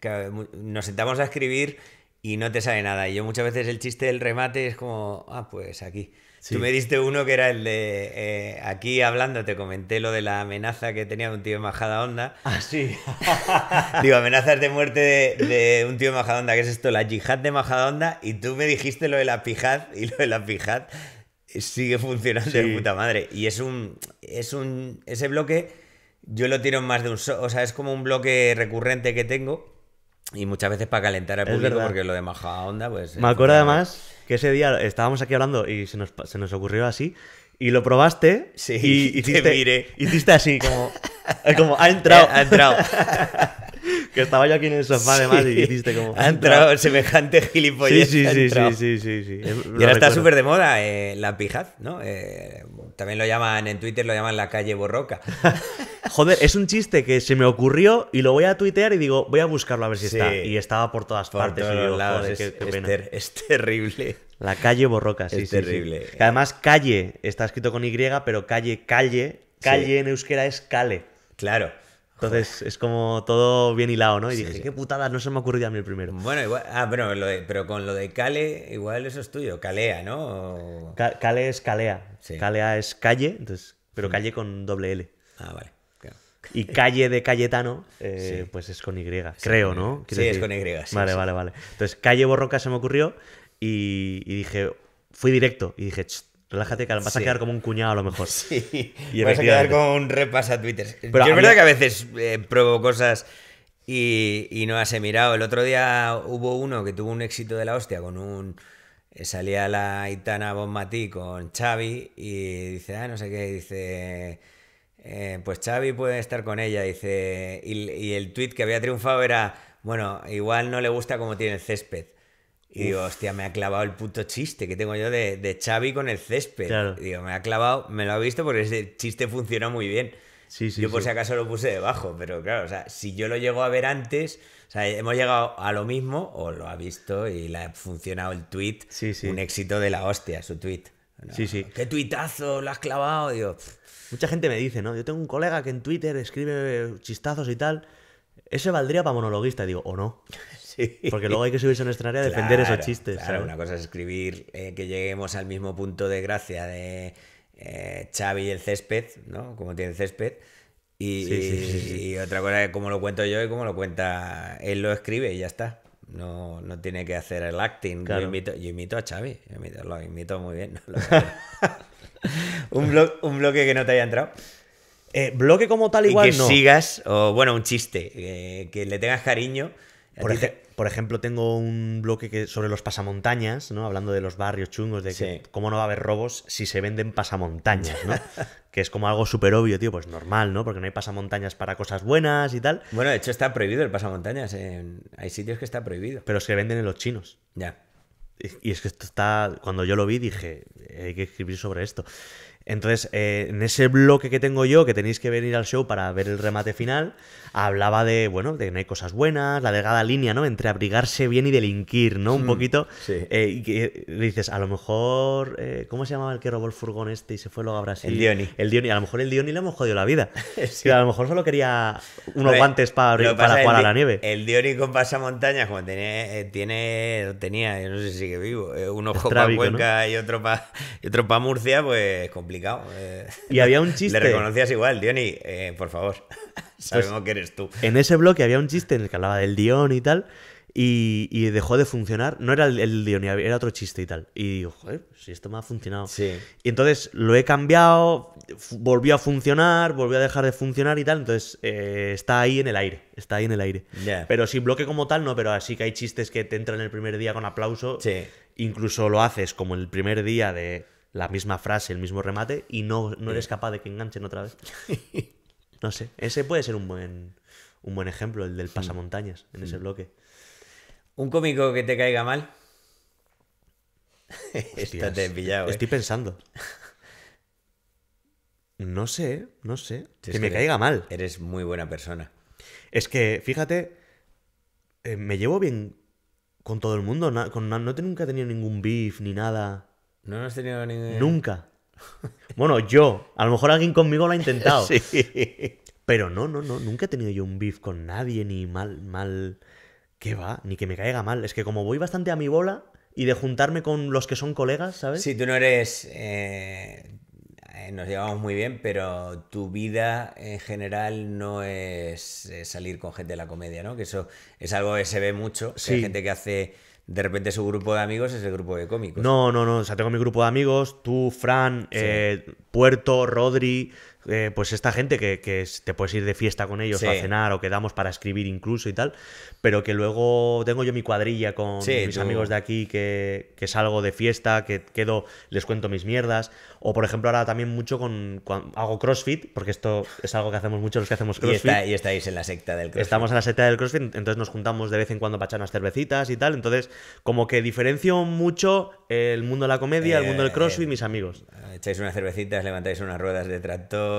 Que nos sentamos a escribir y no te sale nada. Y yo muchas veces el chiste del remate es como, ah, pues aquí. Tú me diste uno que era el de. Eh, aquí hablando te comenté lo de la amenaza que tenía un tío majada onda Ah, sí. Digo, amenazas de muerte de, un tío majada onda, ¿Qué es esto? La yihad de onda Y tú me dijiste lo de la pijad. Y lo de la pijad sigue funcionando de puta madre. Y es un. Es un. Ese bloque yo lo tiro en más de un. o sea, es como un bloque recurrente que tengo. Y muchas veces para calentar el público, porque lo de onda pues. Me acuerdo además que ese día estábamos aquí hablando y se nos, se nos ocurrió así. Y lo probaste sí, y hiciste, te hiciste así, como, eh, como ha entrado. Ha entrado. que estaba yo aquí en el sofá de además y hiciste como... Ha entrado semejante gilipollas. Sí, sí, sí, sí, sí, sí, Y ahora está súper de moda eh, la pijaz, ¿no? Eh, también lo llaman en Twitter, lo llaman la calle borroca. Joder, es un chiste que se me ocurrió y lo voy a tuitear y digo, voy a buscarlo a ver si está. Y estaba por todas partes. es, terrible. La calle borroca, sí. Es terrible. además, calle está escrito con Y, pero calle, calle, calle en euskera es cale. Claro. Entonces es como todo bien hilado, ¿no? Y dije, qué putada, no se me ocurrió a mí el primero. Bueno, igual, ah, bueno, pero con lo de Cale, igual eso es tuyo, Calea, ¿no? es Calea. Calea es calle, entonces, pero mm. calle con doble L. Ah, vale. Y calle de Cayetano, eh, pues es con Y, creo, ¿no? sí, es con Y. vale, vale, vale. Entonces, calle Borroca se me ocurrió y, dije, fui directo y dije, Relájate, vas a quedar como un cuñado a lo mejor. Sí, y vas a quedar como un a Twitter. Pero es verdad que a veces eh, pruebo cosas y, no las he mirado. El otro día hubo uno que tuvo un éxito de la hostia con un... Eh, salía la Itana Bonmatí con Xavi y dice, ah, no sé qué, dice... Eh, pues Xavi puede estar con ella, dice... Y, y el tweet que había triunfado era, bueno, igual no le gusta como tiene el césped. Y digo, hostia, me ha clavado el puto chiste que tengo yo de, de Xavi con el césped. Digo, me ha clavado, me lo ha visto porque ese chiste funciona muy bien. Sí, yo por si acaso lo puse debajo, pero claro, o sea, si yo lo llego a ver antes, hemos llegado a lo mismo o lo ha visto y le ha funcionado el tweet, un éxito de la hostia, su tweet. sí, sí. Qué tuitazo, lo has clavado, digo. Mucha gente me dice, ¿no? Yo tengo un colega que en Twitter escribe chistazos y tal. Ese valdría para monologuista, digo, o no. Porque luego hay que subirse a un escenario a defender esos chistes. Claro, una cosa es escribir eh, que lleguemos al mismo punto de gracia de eh, Xavi y el césped, ¿no? Como tiene el césped. Y, otra cosa es cómo lo cuento yo y cómo lo cuenta. Él lo escribe y ya está. No, no tiene que hacer el acting. Yo, invito, a Xavi. lo invito muy bien. un, blog un bloque que no te haya entrado. Eh, bloque como tal igual y que no. sigas, o bueno, un chiste, eh, que le tengas cariño, por, ejemplo, tengo un bloque que sobre los pasamontañas, ¿no? Hablando de los barrios chungos, de que, cómo no va a haber robos si se venden pasamontañas, ¿no? que es como algo súper obvio, tío, pues normal, ¿no? Porque no hay pasamontañas para cosas buenas y tal. Bueno, de hecho está prohibido el pasamontañas. Hay sitios que está prohibido. Pero se venden en los chinos. Ya. Y es que esto está. Cuando yo lo vi, dije, eh, hay que escribir sobre esto. Entonces, eh, en ese bloque que tengo yo, que tenéis que venir al show para ver el remate final, hablaba de, bueno, de que no hay cosas buenas, la delgada línea, ¿no? Entre abrigarse bien y delinquir, ¿no? Un hmm, poquito. Sí. Eh, y, dices, a lo mejor, eh, ¿cómo se llamaba el que robó el furgón este y se fue luego a Brasil? El Dioni. El Dioni. A lo mejor el Dioni le hemos jodido la vida. sí. a lo mejor solo quería unos guantes para, para jugar a la nieve. El Dioni con pasamontañas, como tenía, tiene, tenía, no sé si sigue vivo, uno ojo para Cuenca y otro para Murcia, pues complicado eh. y había un chiste. Le reconocías igual, Diony, eh, por favor. Pues, Sabemos que eres tú. En ese bloque había un chiste en el que hablaba del Dion y tal. Y, dejó de funcionar. No era el, Dion, era otro chiste y tal. Y digo, joder, si esto me ha funcionado. Y entonces lo he cambiado, volvió a funcionar, volvió a dejar de funcionar y tal. Entonces eh, está ahí en el aire, está ahí en el aire. Pero sin bloque como tal, no, pero así que hay chistes que te entran el primer día con aplauso. Incluso lo haces como el primer día de la misma frase, el mismo remate y no, no eres capaz de que enganchen otra vez. no sé, ese puede ser un buen, un buen ejemplo, el del mm. pasamontañas en ese mm. bloque. ¿Un cómico que te caiga mal? Estoy eh. pensando. No sé, no sé. Si que me caiga mal. Eres muy buena persona. Es que, fíjate, eh, me llevo bien con todo el mundo. No, con, nunca he tenido ningún beef ni nada. No has tenido Nunca. Bueno, yo. A lo mejor alguien conmigo lo ha intentado. Pero no, no, no. Nunca he tenido yo un beef con nadie, ni mal, mal... ¿Qué va? Ni que me caiga mal. Es que como voy bastante a mi bola y de juntarme con los que son colegas, ¿sabes? Sí, tú no eres... Eh, eh, nos llevamos muy bien, pero tu vida en general no es salir con gente de la comedia, ¿no? Que eso es algo que se ve mucho. hay gente que hace de repente su grupo de amigos es el grupo de cómicos. No, no, no. O sea, tengo mi grupo de amigos, tú, Fran, eh, Puerto, Rodri, eh, pues esta gente que, te puedes ir de fiesta con ellos a cenar o quedamos para escribir incluso y tal, pero que luego tengo yo mi cuadrilla con mis amigos de aquí que, que, salgo de fiesta, que quedo, les cuento mis mierdas, o por ejemplo ahora también mucho con, hago CrossFit, porque esto es algo que hacemos mucho los que hacemos CrossFit. Y, estáis en la secta del CrossFit. Estamos en la secta del CrossFit, entonces nos juntamos de vez en cuando para echar unas cervecitas y tal, entonces como que diferencio mucho el mundo de la comedia, el mundo del eh, CrossFit, y eh, mis amigos. Echáis unas cervecitas, levantáis unas ruedas de tractor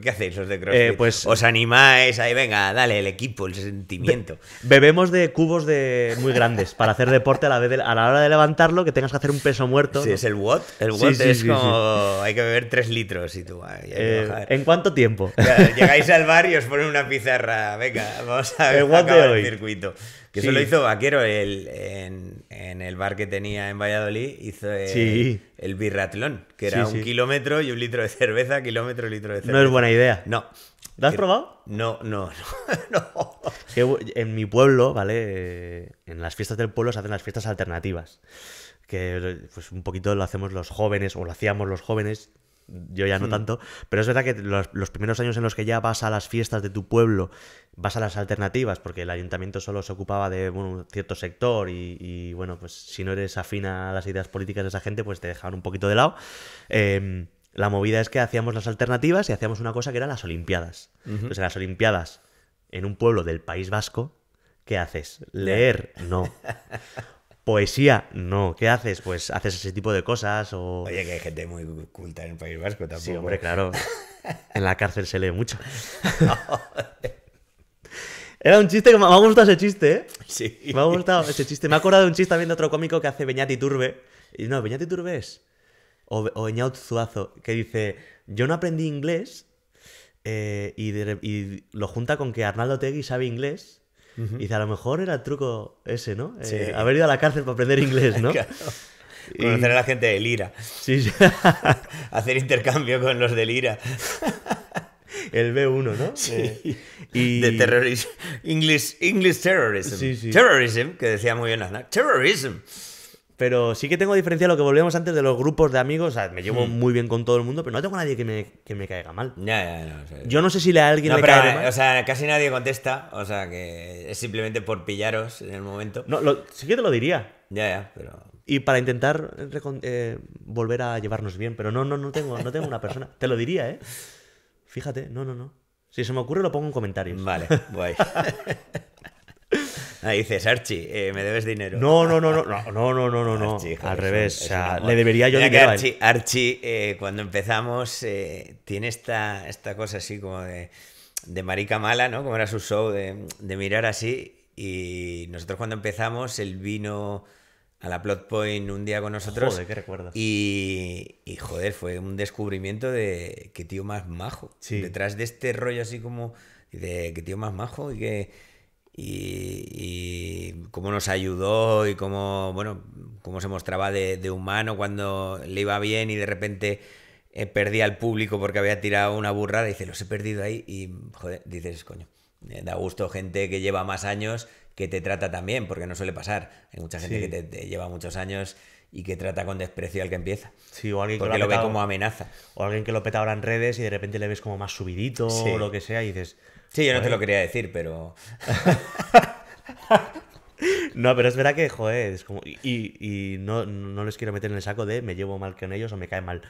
¿Qué hacéis los de eh, CrossFit? pues, ¿Os animáis ahí? Venga, dale, el equipo, el sentimiento. bebemos de cubos de muy grandes para hacer deporte a la, hora de levantarlo, que tengas que hacer un peso muerto. es el WOT. El WOT es como. Hay que beber 3 litros y tú. Eh, ¿En cuánto tiempo? llegáis al bar y os ponen una pizarra. Venga, vamos a ver el circuito eso lo hizo Vaquero en, el bar que tenía en Valladolid, hizo el, birratlón, que era un kilómetro y un litro de cerveza, kilómetro, y litro de cerveza. No es buena idea. No. ¿Lo has probado? No, no, no. no. en mi pueblo, ¿vale? En las fiestas del pueblo se hacen las fiestas alternativas. Que pues un poquito lo hacemos los jóvenes, o lo hacíamos los jóvenes, yo ya no hmm. tanto, pero es verdad que los, primeros años en los que ya vas a las fiestas de tu pueblo, vas a las alternativas, porque el ayuntamiento solo se ocupaba de un cierto sector y, bueno, pues si no eres afín a las ideas políticas de esa gente, pues te dejaban un poquito de lado. Em, la movida es que hacíamos las alternativas y hacíamos una cosa que eran las Olimpiadas. Entonces, las Olimpiadas, en un pueblo del País Vasco, ¿qué haces? Leer, no. Poesía, no. ¿Qué haces? Pues haces ese tipo de cosas o... Oye, que hay gente muy culta en el País Vasco tampoco. Sí, hombre, claro. en la cárcel se lee mucho. Era un chiste que me ha gustado ese chiste, ¿eh? Sí. Me ha gustado ese chiste. Me ha acordado de un chiste también de otro cómico que hace Beñati Turbe. Y no, Beñati Turbe es... O, o Zuazo, que dice, yo no aprendí inglés eh, y, y lo junta con que Arnaldo Tegui sabe inglés y a lo mejor era el truco ese, ¿no? Eh, haber ido a la cárcel para aprender inglés, ¿no? Conocer a la gente de Lira. Sí, Hacer intercambio con los de Lira. el B1, ¿no? Sí. Eh, y... De terrorismo English, English terrorism. Sí, Terrorism, que decía muy bien Aznar. Terrorism. Pero sí que tengo diferencia a lo que volvíamos antes de los grupos de amigos. O sea, me llevo hmm. muy bien con todo el mundo, pero no tengo a nadie que me, caiga mal. Ya, ya, no, Yo no sé si le a alguien le mal. O sea, casi nadie contesta. O sea, que es simplemente por pillaros en el momento. No, lo, sí que te lo diría. Ya, ya, pero. Y para intentar eh, volver a llevarnos bien, pero no, no, no tengo, no tengo una persona. te lo diría, ¿eh? Fíjate, no, no, no. Si se me ocurre, lo pongo en comentarios. Vale, guay. Ahí dices, Archie, eh, me debes dinero. No, no, no, no, no, no, no, no, no. Archie, Al revés, o sea, le debería yo dinero. Archie, eh, cuando empezamos, eh, tiene esta, esta cosa así como de, de marica mala, ¿no? Como era su show, de, de mirar así. Y nosotros cuando empezamos, él vino a la Plot Point un día con nosotros. Joder, qué Y, y joder, fue un descubrimiento de qué tío más majo. Detrás de este rollo así como de qué tío más majo y que y, cómo nos ayudó y cómo, bueno, cómo se mostraba de, humano cuando le iba bien y de repente eh, perdía al público porque había tirado una burrada. Y dice, los he perdido ahí y, dices, coño, eh, da gusto gente que lleva más años que te trata también, porque no suele pasar. Hay mucha gente que te, lleva muchos años y que trata con desprecio al que empieza. Sí, o alguien que lo, ve como amenaza. O alguien que lo peta ahora en redes y de repente le ves como más subidito o lo que sea y dices, Sí, yo no te lo quería decir, pero. no, pero es verdad que, joder, es como. Y, y no, no, les quiero meter en el saco de me llevo mal con ellos o me cae mal.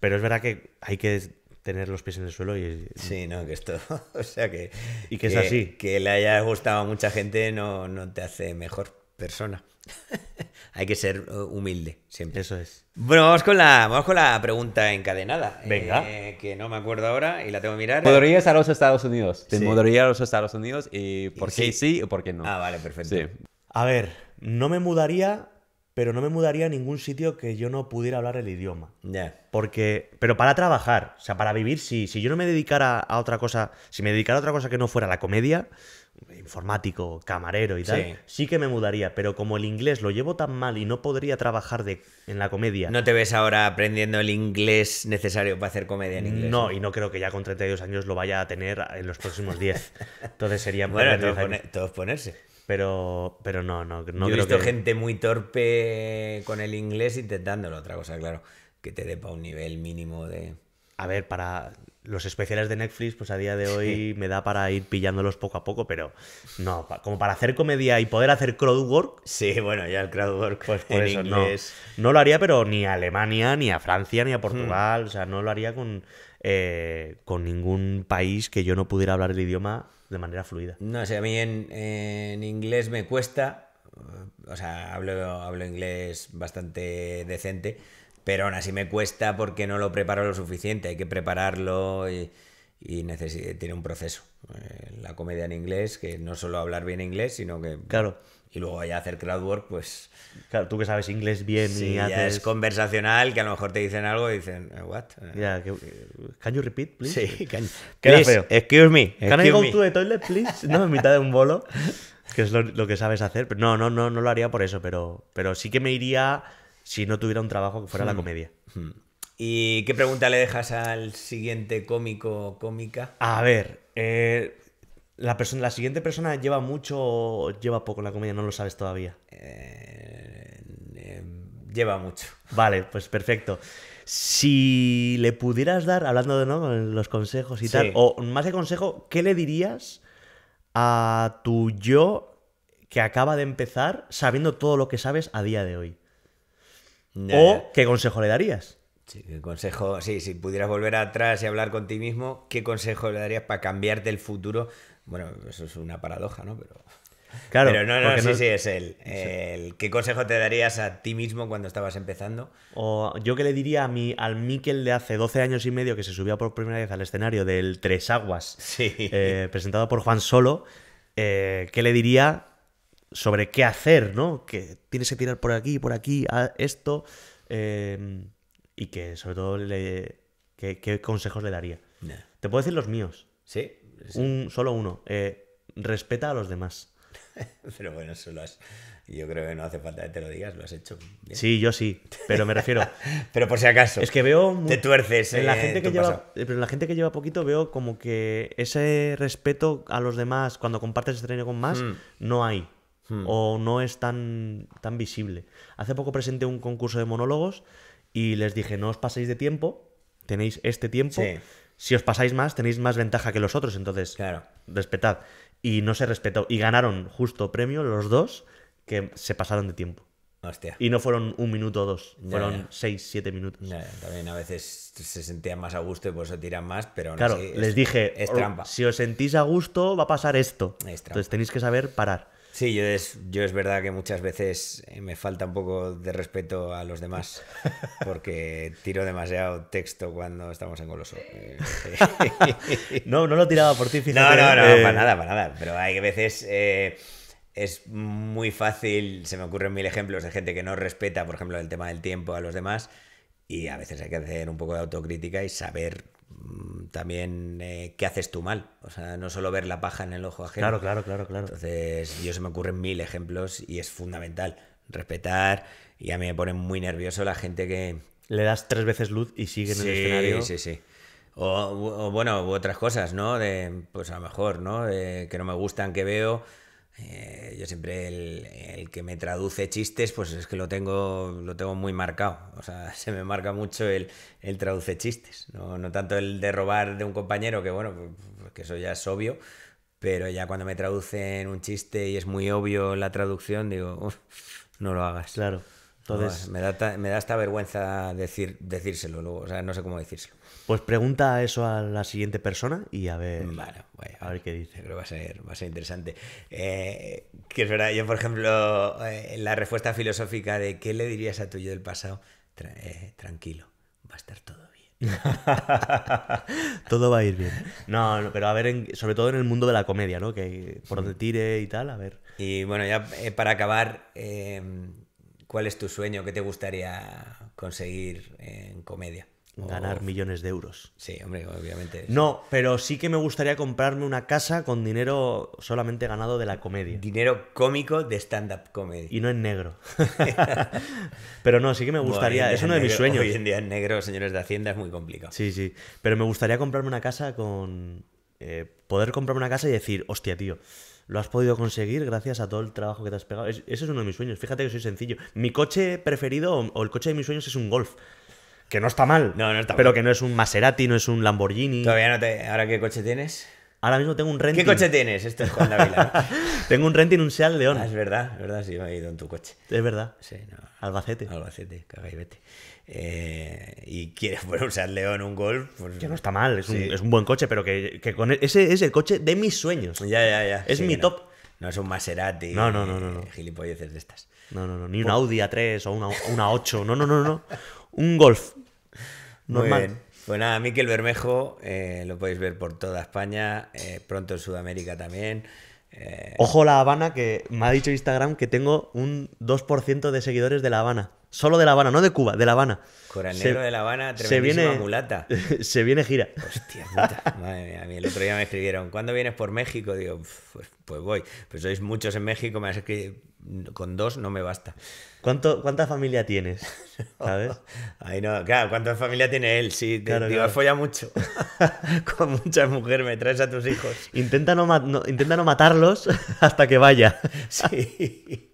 Pero es verdad que hay que tener los pies en el suelo y. Sí, no, que esto. o sea que. Y que, es así. Que le haya gustado a mucha gente no, no te hace mejor persona. Hay que ser eh, humilde siempre. Eso es. Bueno, vamos con la, vamos con la pregunta encadenada. Venga. Eh, que no me acuerdo ahora y la tengo que mirar. Podrías a los Estados Unidos. Te ir a los Estados Unidos y por qué sí? o por qué no. Ah, vale, perfecto. A ver, no me mudaría, pero no me mudaría a ningún sitio que yo no pudiera hablar el idioma. Ya. Porque, pero para trabajar, o sea, para vivir, si, si yo no me dedicara a otra cosa, si me dedicara a otra cosa que no fuera la comedia, informático, camarero y tal, sí. que me mudaría, pero como el inglés lo llevo tan mal y no podría trabajar de, en la comedia. ¿No te ves ahora aprendiendo el inglés necesario para hacer comedia en inglés? No, y no creo que ya con 32 años lo vaya a tener en los próximos 10. Entonces sería... bueno, todos, ponerse. Pero, pero no, no, no Yo he visto gente muy torpe con el inglés intentándolo, otra cosa, claro, que te dé para un nivel mínimo de a ver, para los especiales de Netflix, pues a día de hoy me da para ir pillándolos poco a poco, pero no, como para hacer comedia y poder hacer crowd work, Sí, bueno, ya el crowdwork pues por eso, No, no, lo haría, pero ni a Alemania, ni a Francia, ni a hmm. Portugal. O sea, no lo haría con, eh, con ningún país que yo no pudiera hablar el idioma de manera fluida. No sé, a mí en, en inglés me cuesta. O sea, hablo, hablo inglés bastante decente pero aún así me cuesta porque no lo preparo lo suficiente. Hay que prepararlo y, tiene un proceso. Eh, la comedia en inglés, que no solo hablar bien inglés, sino que. Claro. Y luego ya hacer crowdwork, pues. Claro, tú que sabes inglés bien y haces... es conversacional, que a lo mejor te dicen algo y dicen, eh, ¿what? Eh. ¿Can you repeat, please? Sí, can... Excuse me. ¿Can I go to the toilet, please? No, en mitad de un bolo. Que es lo, que sabes hacer. No, no, no, no lo haría por eso, pero, pero sí que me iría si no tuviera un trabajo que fuera la hmm. comedia. Hmm. ¿Y qué pregunta le dejas al siguiente cómico o cómica? A ver, eh, la, persona, la siguiente persona lleva mucho o lleva poco en la comedia, no lo sabes todavía. Eh, eh, lleva mucho. Vale, pues perfecto. Si le pudieras dar, hablando de ¿no? los consejos y tal, o más de consejo, ¿qué le dirías a tu yo que acaba de empezar sabiendo todo lo que sabes a día de hoy? ¿O qué consejo le darías? Sí, consejo, sí, si pudieras volver atrás y hablar con ti mismo, ¿qué consejo le darías para cambiarte el futuro? Bueno, eso es una paradoja, ¿no? Pero, claro, no, no, sí, sí, es el, ¿Qué consejo te darías a ti mismo cuando estabas empezando? O yo que le diría a al Miquel de hace 12 años y medio que se subió por primera vez al escenario del Tres Aguas, sí. Eh, presentado por Juan Solo, eh, ¿qué le diría sobre qué hacer, ¿no? Que tienes que tirar por aquí, por aquí, a esto. Em, y que sobre todo qué consejos le daría. Te puedo decir los míos. Sí. Un, solo uno. Eh, respeta a los demás. pero bueno, eso lo has... Yo creo que no hace falta que te lo digas, lo has hecho. Sí, yo sí, pero me refiero. pero por si acaso. Es que veo. Te tuerces. En la eh, gente que lleva, eh, pero la gente que lleva poquito veo como que ese respeto a los demás cuando compartes el terreno con más hmm. no hay. Hmm. o no es tan, tan visible. Hace poco presenté un concurso de monólogos y les dije, no os paséis de tiempo, tenéis este tiempo. Si os pasáis más, tenéis más ventaja que los otros, entonces claro. respetad. Y no se respetó. Y ganaron justo premio los dos que se pasaron de tiempo. Y no fueron un minuto o dos, fueron seis, siete minutos. también a veces se sentían más a gusto y por eso tiran más, pero claro, no les dije, si os sentís a gusto va a pasar esto. Entonces tenéis que saber parar. Sí, yo es, yo es verdad que muchas veces eh, me falta un poco de respeto a los demás porque tiro demasiado texto cuando estamos en goloso. no, no lo tiraba por ti, fíjate. No, no, no, eh. para nada, para nada. Pero hay que veces... Eh, es muy fácil, se me ocurren mil ejemplos de gente que no respeta, por ejemplo, el tema del tiempo a los demás, y a veces hay que hacer un poco de autocrítica y saber Mm, también eh, qué haces tú mal. O sea, no solo ver la paja en el ojo ajeno. Claro, claro, claro, claro. Entonces, yo se me ocurren mil ejemplos y es fundamental respetar. Y a mí me pone muy nervioso la gente que. Le das tres veces luz y sigue en el escenario. Sí, sí, sí. O, bueno, otras cosas, ¿no? De, pues a lo mejor, ¿no? que no me gustan, que veo eh, yo siempre el, que me traduce chistes, pues es que lo tengo, lo tengo muy marcado. O sea, se me marca mucho el, el traduce chistes. No, tanto el de robar de un compañero, que bueno, pues que eso ya es obvio, pero ya cuando me traducen un chiste y es muy obvio la traducción, digo, no lo hagas. Claro. Entonces... me, da ta, me da hasta vergüenza decir, decírselo luego, o sea, no sé cómo decírselo. Pues pregunta eso a la siguiente persona y a ver, bueno, a ver qué dice. Creo que va a ser, va a ser interesante. Eh, que es verdad, yo por ejemplo, eh, la respuesta filosófica de ¿qué le dirías a tu yo del pasado? Eh, tranquilo, va a estar todo bien. todo va a ir bien. No, pero a ver, sobre todo en el mundo de la comedia, ¿no? Que por donde tire y tal, a ver. Y bueno, ya para acabar, ¿cuál es tu sueño? ¿Qué te gustaría conseguir en comedia? ganar millones de euros. Sí, hombre, obviamente. No, pero sí que me gustaría comprarme una casa con dinero solamente ganado de la comedia. Dinero cómico de stand-up comedy. Y no en negro. pero no, sí que me gustaría. es uno de mis sueños. Hoy en día en negro, señores de Hacienda, es muy complicado. Sí, sí. Pero me gustaría comprarme una casa con. Eh, poder comprarme una casa y decir, hostia, tío lo has podido conseguir gracias a todo el trabajo que te has pegado. eso ese es uno de mis sueños. Fíjate que soy sencillo. Mi coche preferido o, el coche de mis sueños es un golf. Que no está mal. Pero que no es un Maserati, no es un Lamborghini. Todavía no te. ¿Ahora qué coche tienes? Ahora mismo tengo un renting. ¿Qué coche tienes? Esto es tengo un renting, un Seat León. Ah, es verdad, es verdad, sí, me he ido en tu coche. Es verdad. Sí, Albacete. Albacete, caga y vete. Eh, y quieres poner un Seat León, un Golf. Pues que no está mal, es, un, buen coche, pero que, con e, ese es el coche de mis sueños. Ya, ya, ya. Es mi top. No es un Maserati. No, no, no, no. Eh, gilipolleces de estas. No, no, no. Ni un pues Audi A3 o una, una 8. No, no, no, no. Un Golf. Normal. Muy bien. Pues nada, Miquel Bermejo, eh, lo podéis ver por toda España, eh, pronto en Sudamérica también. Eh. Ojo La Habana, que me ha dicho Instagram que tengo un 2% de seguidores de La Habana. Solo de La Habana, no de Cuba, de La Habana. Coranero de La Habana, tremendísima se viene, mulata. Se viene gira. Hostia madre mía. A mí el otro día me escribieron, ¿cuándo vienes por México? Digo, pues, pues voy. Pues sois muchos en México, me has escrito, con dos no me basta. ¿Cuánta familia tienes? ¿Sabes? ahí no, claro, ¿cuánta familia tiene él? Sí, claro, mucho. Con mucha mujer me traes a tus hijos. Intenta no, matarlos hasta que vaya. sí.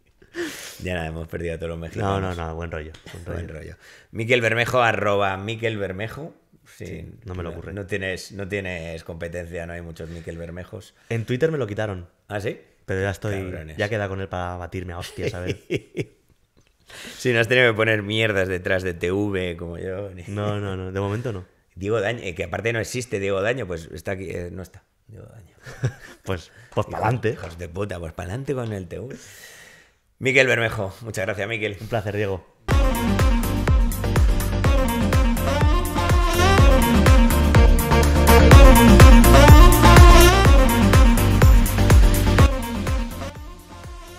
Ya nada, hemos perdido a todos los mexicanos. No, no, no, buen rollo. Buen rollo. Buen Bermejo, arroba Miquel Bermejo. Sí, no me lo ocurre. No, tienes, no tienes competencia, no hay muchos Miquel Bermejos. En Twitter me lo quitaron. ¿Ah, sí? Pero ya estoy. Ya queda con él para batirme a hostias, a si no has tenido que poner mierdas detrás de TV como yo. No, no, no, de momento no. Diego Daño, eh, que aparte no existe Diego Daño, pues está aquí, eh, no está. Diego Daño. pues pues para adelante. Hijos de puta, pues para adelante con el TV. Miquel Bermejo, muchas gracias, Miquel. Un placer, Diego.